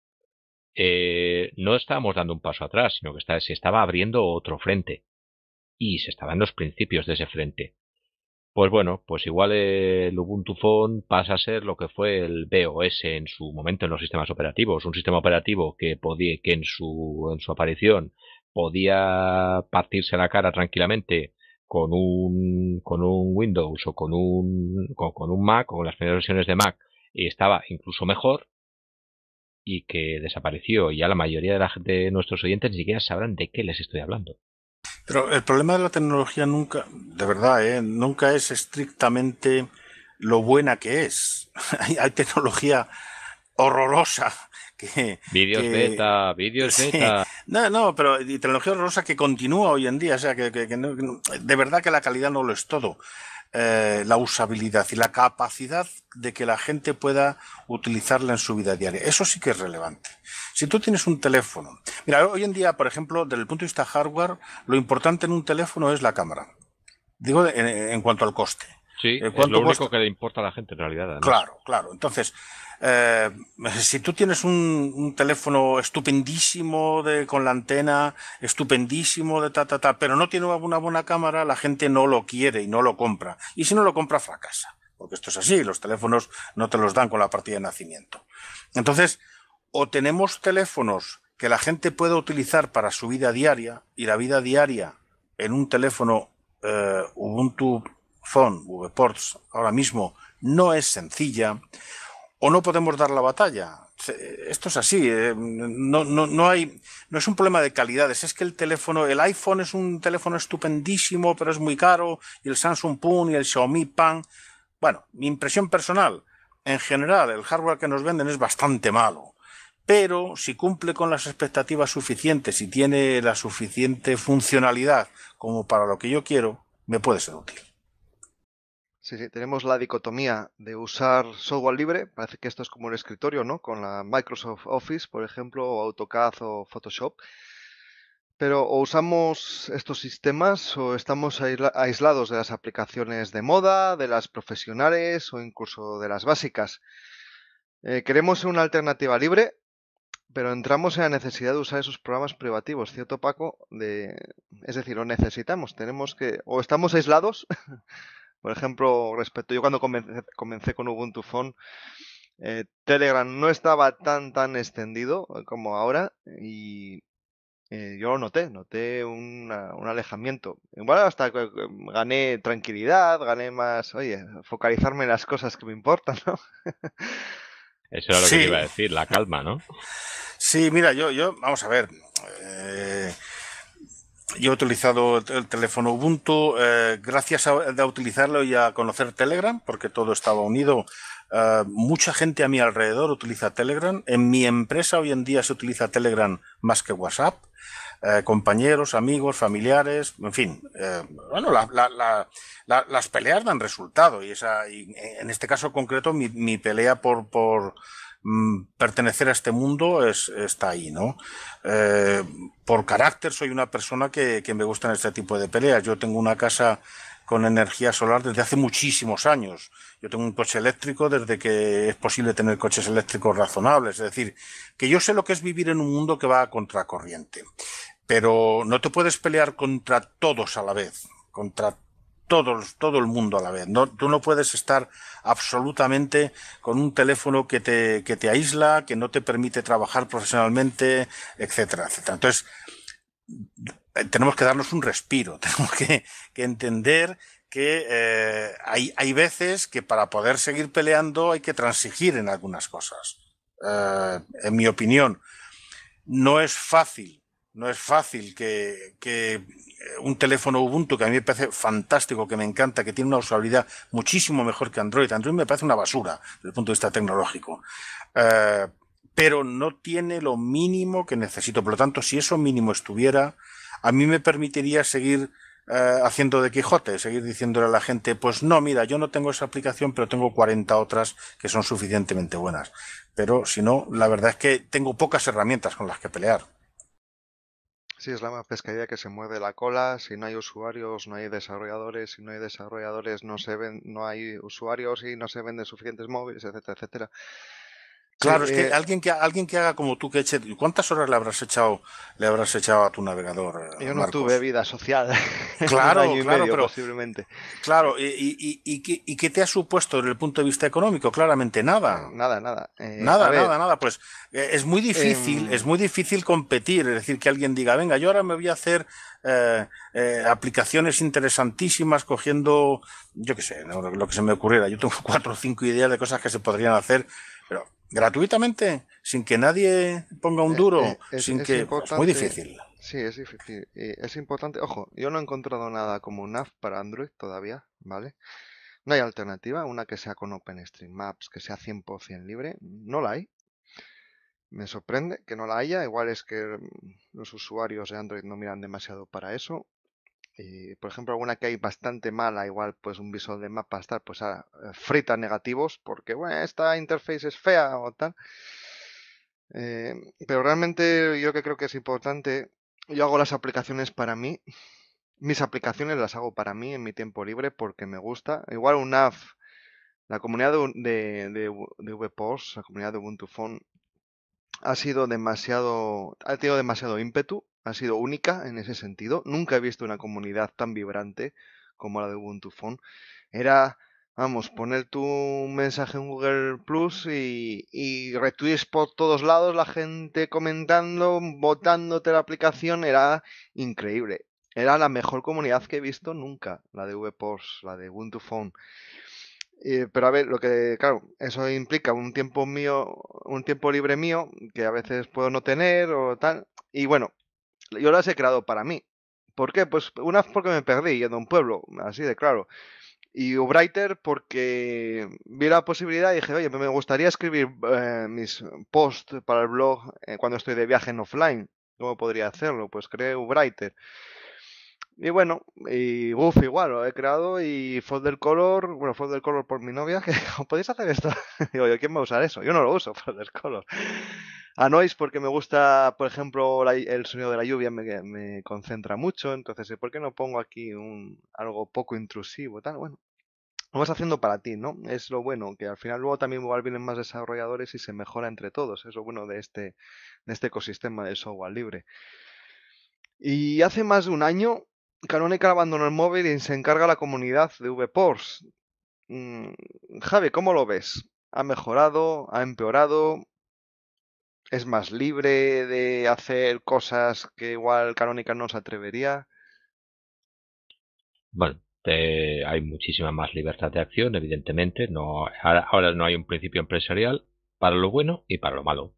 Eh, no estábamos dando un paso atrás, sino que se estaba abriendo otro frente. Y se estaban los principios de ese frente. Pues bueno, pues igual el Ubuntu Phone pasa a ser lo que fue el BOS en su momento en los sistemas operativos, un sistema operativo que podía, que en su, aparición podía partirse la cara tranquilamente con un, con un Windows o con un, con, un Mac o con las primeras versiones de Mac y estaba incluso mejor y que desapareció. Y Ya la mayoría de, la, de nuestros oyentes ni siquiera sabrán de qué les estoy hablando. Pero el problema de la tecnología nunca, de verdad, ¿eh? nunca es estrictamente lo buena que es. hay, tecnología horrorosa que... Vídeos beta, vídeos beta. No, no, pero tecnología horrorosa que continúa hoy en día, o sea, que, que, que de verdad que la calidad no lo es todo. Eh, la usabilidad y la capacidad de que la gente pueda utilizarla en su vida diaria. Eso sí que es relevante. Si tú tienes un teléfono, mira, hoy en día, por ejemplo, desde el punto de vista hardware, lo importante en un teléfono es la cámara. Digo, en, cuanto al coste. Sí, eh, es lo único que le importa a la gente en realidad. Claro, claro. Entonces, eh, si tú tienes un, teléfono estupendísimo de, con la antena, estupendísimo de ta, ta, ta, pero no tiene una buena cámara, la gente no lo quiere y no lo compra. Y si no lo compra, fracasa. Porque esto es así, los teléfonos no te los dan con la partida de nacimiento. Entonces, o tenemos teléfonos que la gente pueda utilizar para su vida diaria, y la vida diaria en un teléfono eh, Ubuntu Phone, VPorts, ahora mismo, no es sencilla, o no podemos dar la batalla. Esto es así, eh, no, no, no, hay, no es un problema de calidades, es que el teléfono, el iPhone es un teléfono estupendísimo, pero es muy caro, y el Samsung Pun y el Xiaomi Pan. Bueno, mi impresión personal, en general, el hardware que nos venden es bastante malo, pero si cumple con las expectativas suficientes y tiene la suficiente funcionalidad como para lo que yo quiero, me puede ser útil. Sí, tenemos la dicotomía de usar software libre, parece que esto es como el escritorio, ¿no? Con la Microsoft Office, por ejemplo, o AutoCAD o Photoshop. Pero o usamos estos sistemas o estamos aislados de las aplicaciones de moda, de las profesionales o incluso de las básicas. Eh, queremos una alternativa libre, pero entramos en la necesidad de usar esos programas privativos, ¿cierto Paco? De... Es decir, lo necesitamos, tenemos que... o estamos aislados Por ejemplo, respecto, yo cuando comencé, con Ubuntu Phone, eh, Telegram no estaba tan tan extendido eh, como ahora y eh, yo lo noté, noté un alejamiento. Bueno, hasta que gané tranquilidad, gané más, oye, focalizarme en las cosas que me importan, ¿no? Eso era lo que iba a decir, la calma, ¿no? Sí, mira, yo, yo, vamos a ver. Eh, yo he utilizado el teléfono Ubuntu eh, gracias a, utilizarlo y a conocer Telegram, porque todo estaba unido. Eh, mucha gente a mi alrededor utiliza Telegram. En mi empresa hoy en día se utiliza Telegram más que WhatsApp. Eh, compañeros, amigos, familiares, en fin. bueno, las peleas dan resultado y, esa, en este caso concreto mi, mi pelea por, por Mm, pertenecer a este mundo es, está ahí, ¿no? Eh, por carácter soy una persona que, me me gustan este tipo de peleas. Yo tengo una casa con energía solar desde hace muchísimos años. Yo tengo un coche eléctrico desde que es posible tener coches eléctricos razonables. Es decir, que yo sé lo que es vivir en un mundo que va a contracorriente. Pero no te puedes pelear contra todos a la vez, contra todo el mundo a la vez. No, tú no puedes estar absolutamente con un teléfono que te, que te aísla, que no te permite trabajar profesionalmente, etcétera, etcétera. Entonces, eh, tenemos que darnos un respiro, tenemos que, entender que eh, hay, hay, veces que para poder seguir peleando hay que transigir en algunas cosas. Eh, en mi opinión, no es fácil no es fácil que, eh, un teléfono Ubuntu, que a mí me parece fantástico, que me encanta, que tiene una usabilidad muchísimo mejor que Android. Android me parece una basura desde el punto de vista tecnológico. Eh, pero no tiene lo mínimo que necesito. Por lo tanto, si eso mínimo estuviera, a mí me permitiría seguir eh, haciendo de Quijote, seguir diciéndole a la gente, pues no, mira, yo no tengo esa aplicación, pero tengo 40 otras que son suficientemente buenas. Pero si no, la verdad es que tengo pocas herramientas con las que pelear. Sí, es la pescadilla que se mueve la cola. Si no hay usuarios, no hay desarrolladores. Si no hay desarrolladores, no se ven, no hay usuarios y no se venden suficientes móviles, etcétera, etcétera. Claro, es que eh, alguien que alguien que haga como tú que eche, ¿cuántas horas le habrás echado le habrás echado a tu navegador? Eh, yo no tuve vida social. Claro, claro, posiblemente. Claro, y, y, qué, te ha supuesto desde el punto de vista económico? Claramente nada. Eh, nada, nada. nada, nada, Pues es muy difícil, em, es muy difícil competir, es decir, que alguien diga, venga, yo ahora me voy a hacer aplicaciones interesantísimas cogiendo, yo qué sé, lo que se me ocurriera. Yo tengo cuatro o cinco ideas de cosas que se podrían hacer, pero gratuitamente, sin que nadie ponga un eh, duro, eh, sin es, que... muy difícil. Sí, es difícil. es importante, ojo, yo no he encontrado nada como un app para Android todavía, ¿vale? No hay alternativa, una que sea con OpenStreetMaps, que sea 100% libre, no la hay. Me sorprende que no la haya, igual es que los usuarios de Android no miran demasiado para eso, eh, por ejemplo, alguna que hay bastante mala, igual pues un visual de mapa estar pues eh, frita negativos, porque bueno, esta interface es fea o tal. Eh, pero realmente yo que creo que es importante, yo hago las aplicaciones para mí, mis aplicaciones las hago para mí en mi tiempo libre porque me gusta. Igual un la comunidad de, de, de VPOS, la comunidad de Ubuntu Phone, ha sido demasiado, ha tenido demasiado ímpetu ha sido única en ese sentido. Nunca he visto una comunidad tan vibrante como la de Ubuntu Phone. Era, vamos, poner tu mensaje en Google Plus y, y retweets por todos lados, la gente comentando, votándote la aplicación, era increíble. Era la mejor comunidad que he visto nunca, la de VPOS, la de Ubuntu Phone. Eh, pero a ver, lo que, claro, eso implica un tiempo mío, un tiempo libre mío, que a veces puedo no tener o tal. Y bueno, yo las he creado para mí. ¿Por qué? Pues una porque me perdí yendo a un pueblo, así de claro. Y Ubrighter porque vi la posibilidad y dije, oye, me gustaría escribir eh, mis posts para el blog eh, cuando estoy de viaje en offline. ¿Cómo podría hacerlo? Pues creé Ubrighter. Y bueno, y uff, igual, lo he creado y del Color, bueno, del Color por mi novia, que podéis hacer esto. Digo ¿quién va a usar eso? Yo no lo uso, del Color a noise porque me gusta, por ejemplo, el sonido de la lluvia me, concentra mucho, entonces, eh, ¿por qué no pongo aquí un, algo poco intrusivo? Tal, bueno, lo vas haciendo para ti, ¿no? Es lo bueno, que al final luego también igual vienen más desarrolladores y se mejora entre todos, es lo bueno de este, de este ecosistema de software libre. Y hace más de un año, Canonical abandonó el móvil y se encarga la comunidad de VPORs. Mm, Javi, ¿cómo lo ves? ¿Ha mejorado? ¿Ha empeorado? es más libre de hacer cosas que igual Canónica no se atrevería. Bueno, hay muchísima más libertad de acción, evidentemente. No, ahora, no hay un principio empresarial para lo bueno y para lo malo.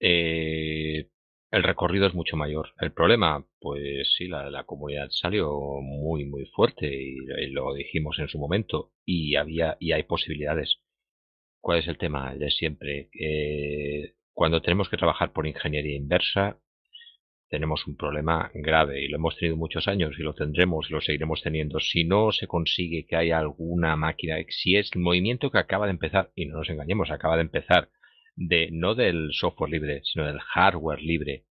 Eh, el recorrido es mucho mayor. El problema, pues sí, la, la comunidad salió muy, muy fuerte y, lo dijimos en su momento y había y hay posibilidades. ¿Cuál es el tema de siempre? Eh, cuando tenemos que trabajar por ingeniería inversa, tenemos un problema grave y lo hemos tenido muchos años y lo tendremos y lo seguiremos teniendo. Si no se consigue que haya alguna máquina, si es el movimiento que acaba de empezar, y no nos engañemos, acaba de empezar, de no del software libre, sino del hardware libre,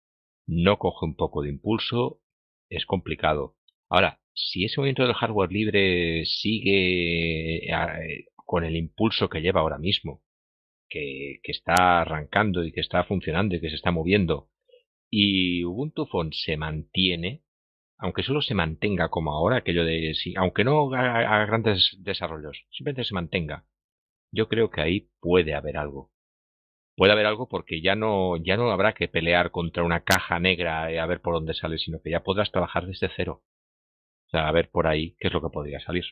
no coge un poco de impulso, es complicado. Ahora, si ese movimiento del hardware libre sigue eh, eh, con el impulso que lleva ahora mismo, que, está arrancando y que está funcionando y que se está moviendo y Ubuntu Phone se mantiene, aunque solo se mantenga como ahora, aquello de si, aunque no haga grandes desarrollos, simplemente se mantenga. Yo creo que ahí puede haber algo. Puede haber algo porque ya no, ya no habrá que pelear contra una caja negra y a ver por dónde sale, sino que ya podrás trabajar desde cero. O sea, a ver por ahí qué es lo que podría salir.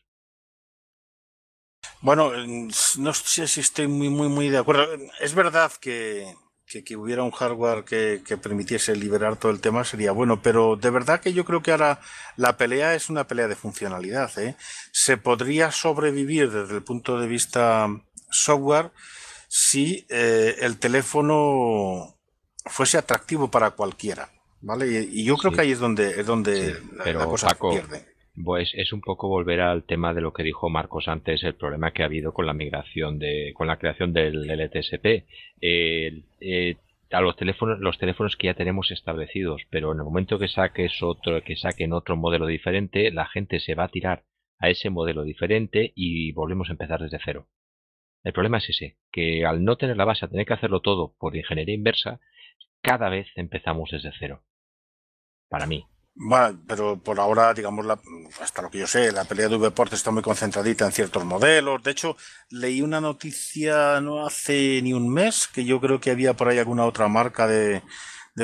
Bueno, no sé si estoy muy, muy, muy de acuerdo. Es verdad que, que, hubiera un hardware que, permitiese liberar todo el tema sería bueno, pero de verdad que yo creo que ahora la pelea es una pelea de funcionalidad. ¿eh? Se podría sobrevivir desde el punto de vista software si eh, el teléfono fuese atractivo para cualquiera. ¿Vale? Y, yo creo que ahí es donde, es donde la, cosa pierde. Pues es un poco volver al tema de lo que dijo Marcos antes, el problema que ha habido con la migración de, con la creación del LTSP. E eh, a los teléfonos, los teléfonos que ya tenemos establecidos, pero en el momento que saques otro, que saquen otro modelo diferente, la gente se va a tirar a ese modelo diferente y volvemos a empezar desde cero. El problema es ese, que al no tener la base, a tener que hacerlo todo por ingeniería inversa, cada vez empezamos desde cero. Para mí, bueno, pero por ahora, digamos, la, hasta lo que yo sé, la pelea de Ports está muy concentradita en ciertos modelos. De hecho, leí una noticia no hace ni un mes que yo creo que había por ahí alguna otra marca de,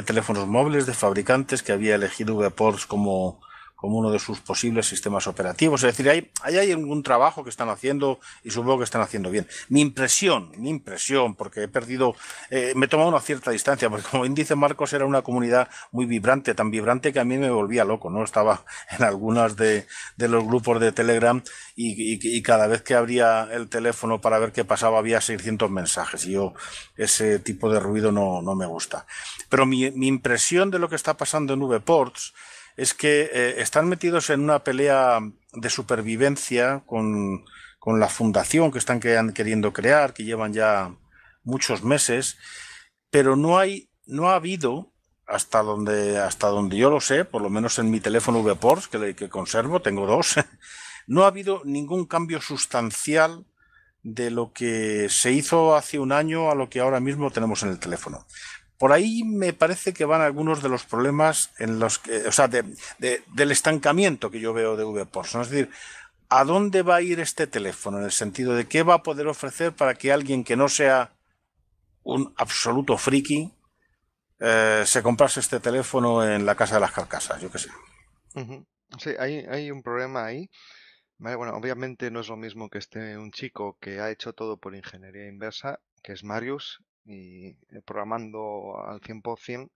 teléfonos móviles, de fabricantes que había elegido ports como, como uno de sus posibles sistemas operativos. Es decir, hay, hay algún trabajo que están haciendo y supongo que están haciendo bien. Mi impresión, mi impresión, porque he perdido, eh, me he tomado una cierta distancia, porque como bien dice Marcos, era una comunidad muy vibrante, tan vibrante que a mí me volvía loco, ¿no? Estaba en algunos de, los grupos de Telegram y, cada vez que abría el teléfono para ver qué pasaba había 600 mensajes y yo ese tipo de ruido no, me gusta. Pero mi, mi impresión de lo que está pasando en VPorts es que eh, están metidos en una pelea de supervivencia con, con la fundación que están queriendo crear, que llevan ya muchos meses, pero no hay, no ha habido, hasta donde, hasta donde yo lo sé, por lo menos en mi teléfono VPorts, que, que conservo, tengo dos, no ha habido ningún cambio sustancial de lo que se hizo hace un año a lo que ahora mismo tenemos en el teléfono. Por ahí me parece que van algunos de los problemas en los que, o sea, del estancamiento que yo veo de VPOS. ¿no? Es decir, ¿a dónde va a ir este teléfono? En el sentido de qué va a poder ofrecer para que alguien que no sea un absoluto friki eh, se comprase este teléfono en la casa de las carcasas, yo qué sé. Sí, hay, un problema ahí. bueno, obviamente no es lo mismo que esté un chico que ha hecho todo por ingeniería inversa, que es Marius, y programando al 100%,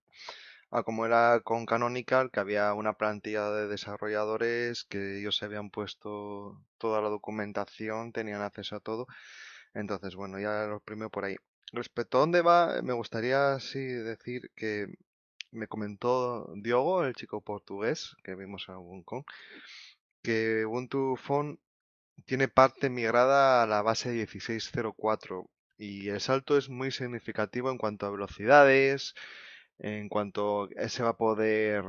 a como era con Canonical, que había una plantilla de desarrolladores que ellos se habían puesto toda la documentación, tenían acceso a todo. Entonces, bueno, ya lo primero por ahí. Respecto a dónde va, me gustaría decir que me comentó Diogo, el chico portugués que vimos en Hong que Ubuntu Phone tiene parte migrada a la base 1604 y el salto es muy significativo en cuanto a velocidades, en cuanto se va a poder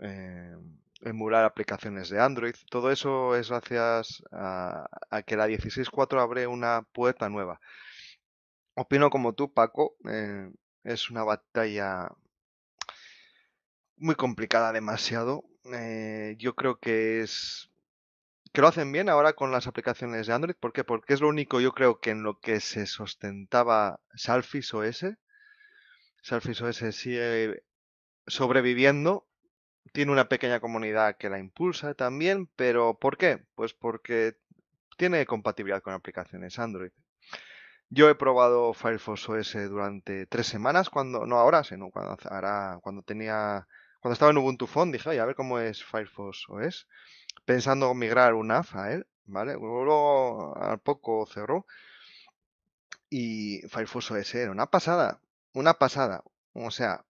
eh, emular aplicaciones de Android. Todo eso es gracias a, que la 16.4 abre una puerta nueva. Opino como tú, Paco. Eh, es una batalla muy complicada demasiado. Eh, yo creo que es que lo hacen bien ahora con las aplicaciones de Android. ¿Por qué? Porque es lo único, yo creo, que en lo que se sustentaba Selfies OS. Selfies OS sigue sobreviviendo. Tiene una pequeña comunidad que la impulsa también, pero ¿por qué? Pues porque tiene compatibilidad con aplicaciones Android. Yo he probado Firefox OS durante tres semanas, cuando no ahora, sino cuando, ahora, cuando tenía, cuando estaba en Ubuntu Phone, dije, a ver cómo es Firefox OS pensando migrar AF a él, ¿eh? ¿vale? Luego al poco cerró y Firefox ese era una pasada, una pasada, o sea,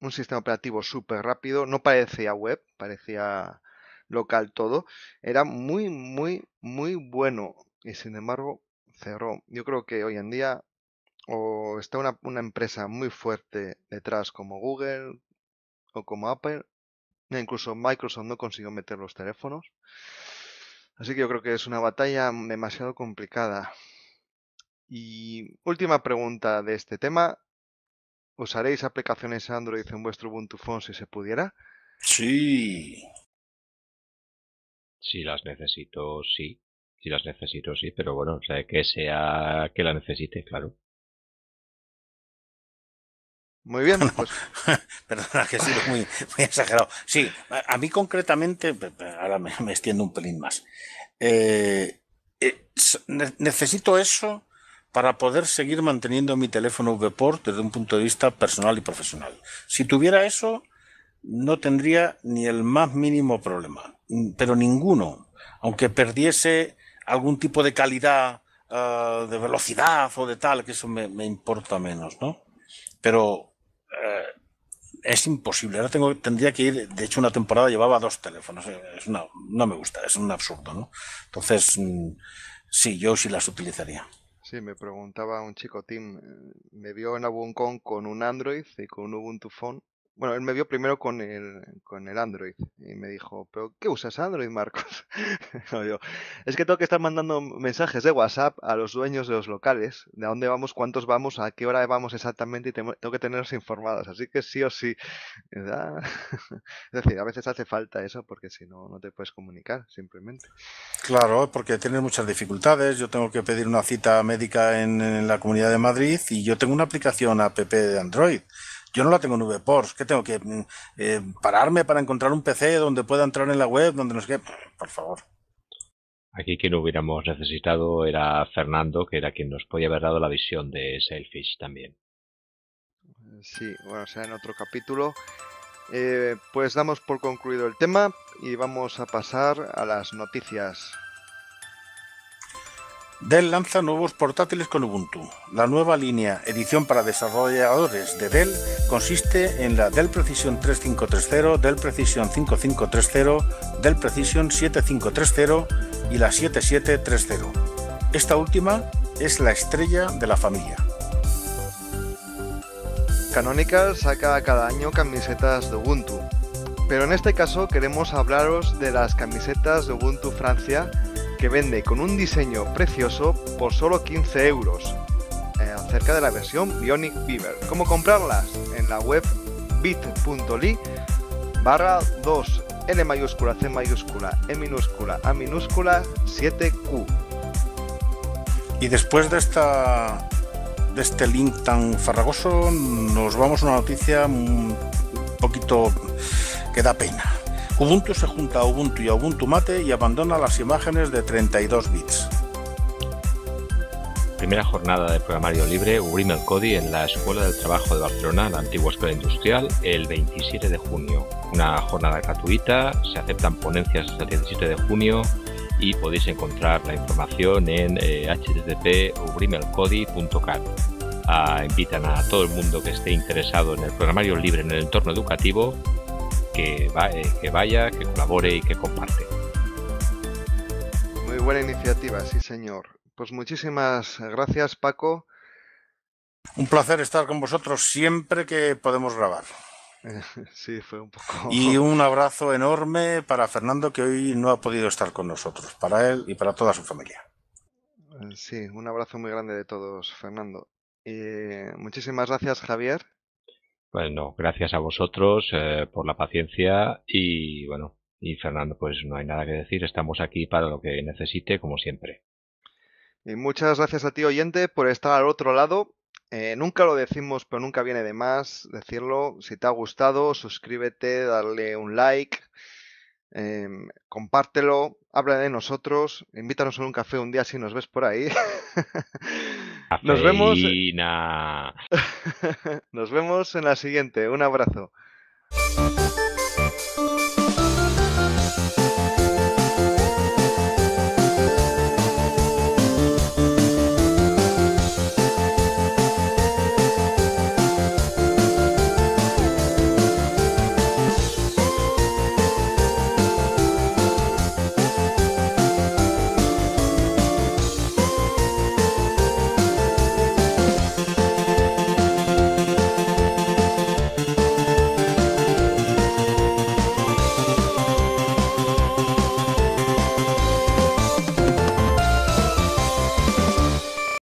un sistema operativo súper rápido, no parecía web, parecía local todo, era muy, muy, muy bueno y sin embargo cerró. Yo creo que hoy en día o está una empresa muy fuerte detrás como Google o como Apple Incluso Microsoft no consiguió meter los teléfonos. Así que yo creo que es una batalla demasiado complicada. Y última pregunta de este tema. ¿Usaréis aplicaciones Android en vuestro Ubuntu Phone si se pudiera? Sí. Si las necesito, sí. Si las necesito, sí. Pero bueno, o que sea que la necesite, claro. Muy bien. Pues. Perdona, que sido muy, muy exagerado. Sí, a mí concretamente, ahora me, extiendo un pelín más. Eh, eh, necesito eso para poder seguir manteniendo mi teléfono VPort desde un punto de vista personal y profesional. Si tuviera eso, no tendría ni el más mínimo problema, pero ninguno, aunque perdiese algún tipo de calidad, ah, de velocidad o de tal, que eso me, me importa menos, ¿no? Pero eh, es imposible. Ahora tengo, tendría que ir, de hecho, una temporada llevaba dos teléfonos. Es no me gusta, es un absurdo, ¿no? Entonces, mm, sí, yo sí las utilizaría. Sí, me preguntaba un chico, Tim, eh, me vio en Abuncon con un Android y con un Ubuntu Phone bueno, él me vio primero con el, con el Android y me dijo, ¿pero qué usas Android, Marcos? es que tengo que estar mandando mensajes de WhatsApp a los dueños de los locales, de dónde vamos, cuántos vamos, a qué hora vamos exactamente y tengo que tenerlos informados. Así que sí o sí, ah". es decir, a veces hace falta eso porque si no, no te puedes comunicar simplemente. Claro, porque tienes muchas dificultades. Yo tengo que pedir una cita médica en la Comunidad de Madrid y yo tengo una aplicación app de Android yo no la tengo en VPorts. que tengo que mm, eh, pararme para encontrar un PC donde pueda entrar en la web, donde nos quede? Por favor. Aquí quien hubiéramos necesitado era Fernando, que era quien nos podía haber dado la visión de Selfish también. Sí, bueno, sea en otro capítulo. Eh, pues damos por concluido el tema y vamos a pasar a las noticias. Dell lanza nuevos portátiles con Ubuntu. La nueva línea edición para desarrolladores de Dell consiste en la Dell Precision 3530, Dell Precision 5530, Dell Precision 7530 y la 7730. Esta última es la estrella de la familia. Canonical saca cada año camisetas de Ubuntu, pero en este caso queremos hablaros de las camisetas de Ubuntu Francia que vende con un diseño precioso por solo 15 euros eh, acerca de la versión Bionic Beaver. ¿Cómo comprarlas? En la web bit.ly barra 2 L mayúscula, C mayúscula, E minúscula, A minúscula, 7Q. Y después de esta de este link tan farragoso, nos vamos a una noticia un poquito que da pena. Ubuntu se junta a Ubuntu y Ubuntu Mate y abandona las imágenes de 32 bits. Primera jornada de programario libre Ubrimel Cody en la Escuela del Trabajo de Barcelona, la antigua Escuela Industrial, el 27 de junio. Una jornada gratuita, se aceptan ponencias hasta el 17 de junio y podéis encontrar la información en http://ubrimelcodi.cat. Eh, ah, invitan a todo el mundo que esté interesado en el programario libre en el entorno educativo eh, que, vaya, que colabore y que comparte. Muy buena iniciativa, sí señor. Pues muchísimas gracias Paco. Un placer estar con vosotros siempre que podemos grabar. Sí, fue un poco. Y un abrazo enorme para Fernando, que hoy no ha podido estar con nosotros, para él y para toda su familia. Sí, un abrazo muy grande de todos, Fernando. Eh, muchísimas gracias, Javier. Bueno, gracias a vosotros eh, por la paciencia y bueno, y Fernando, pues no hay nada que decir, estamos aquí para lo que necesite, como siempre. Y muchas gracias a ti, oyente, por estar al otro lado. Eh, nunca lo decimos, pero nunca viene de más decirlo. Si te ha gustado, suscríbete, dale un like, em, compártelo, habla de nosotros, invítanos a un café un día si nos ves por ahí. Nos vemos. Nos vemos en la siguiente. Un abrazo.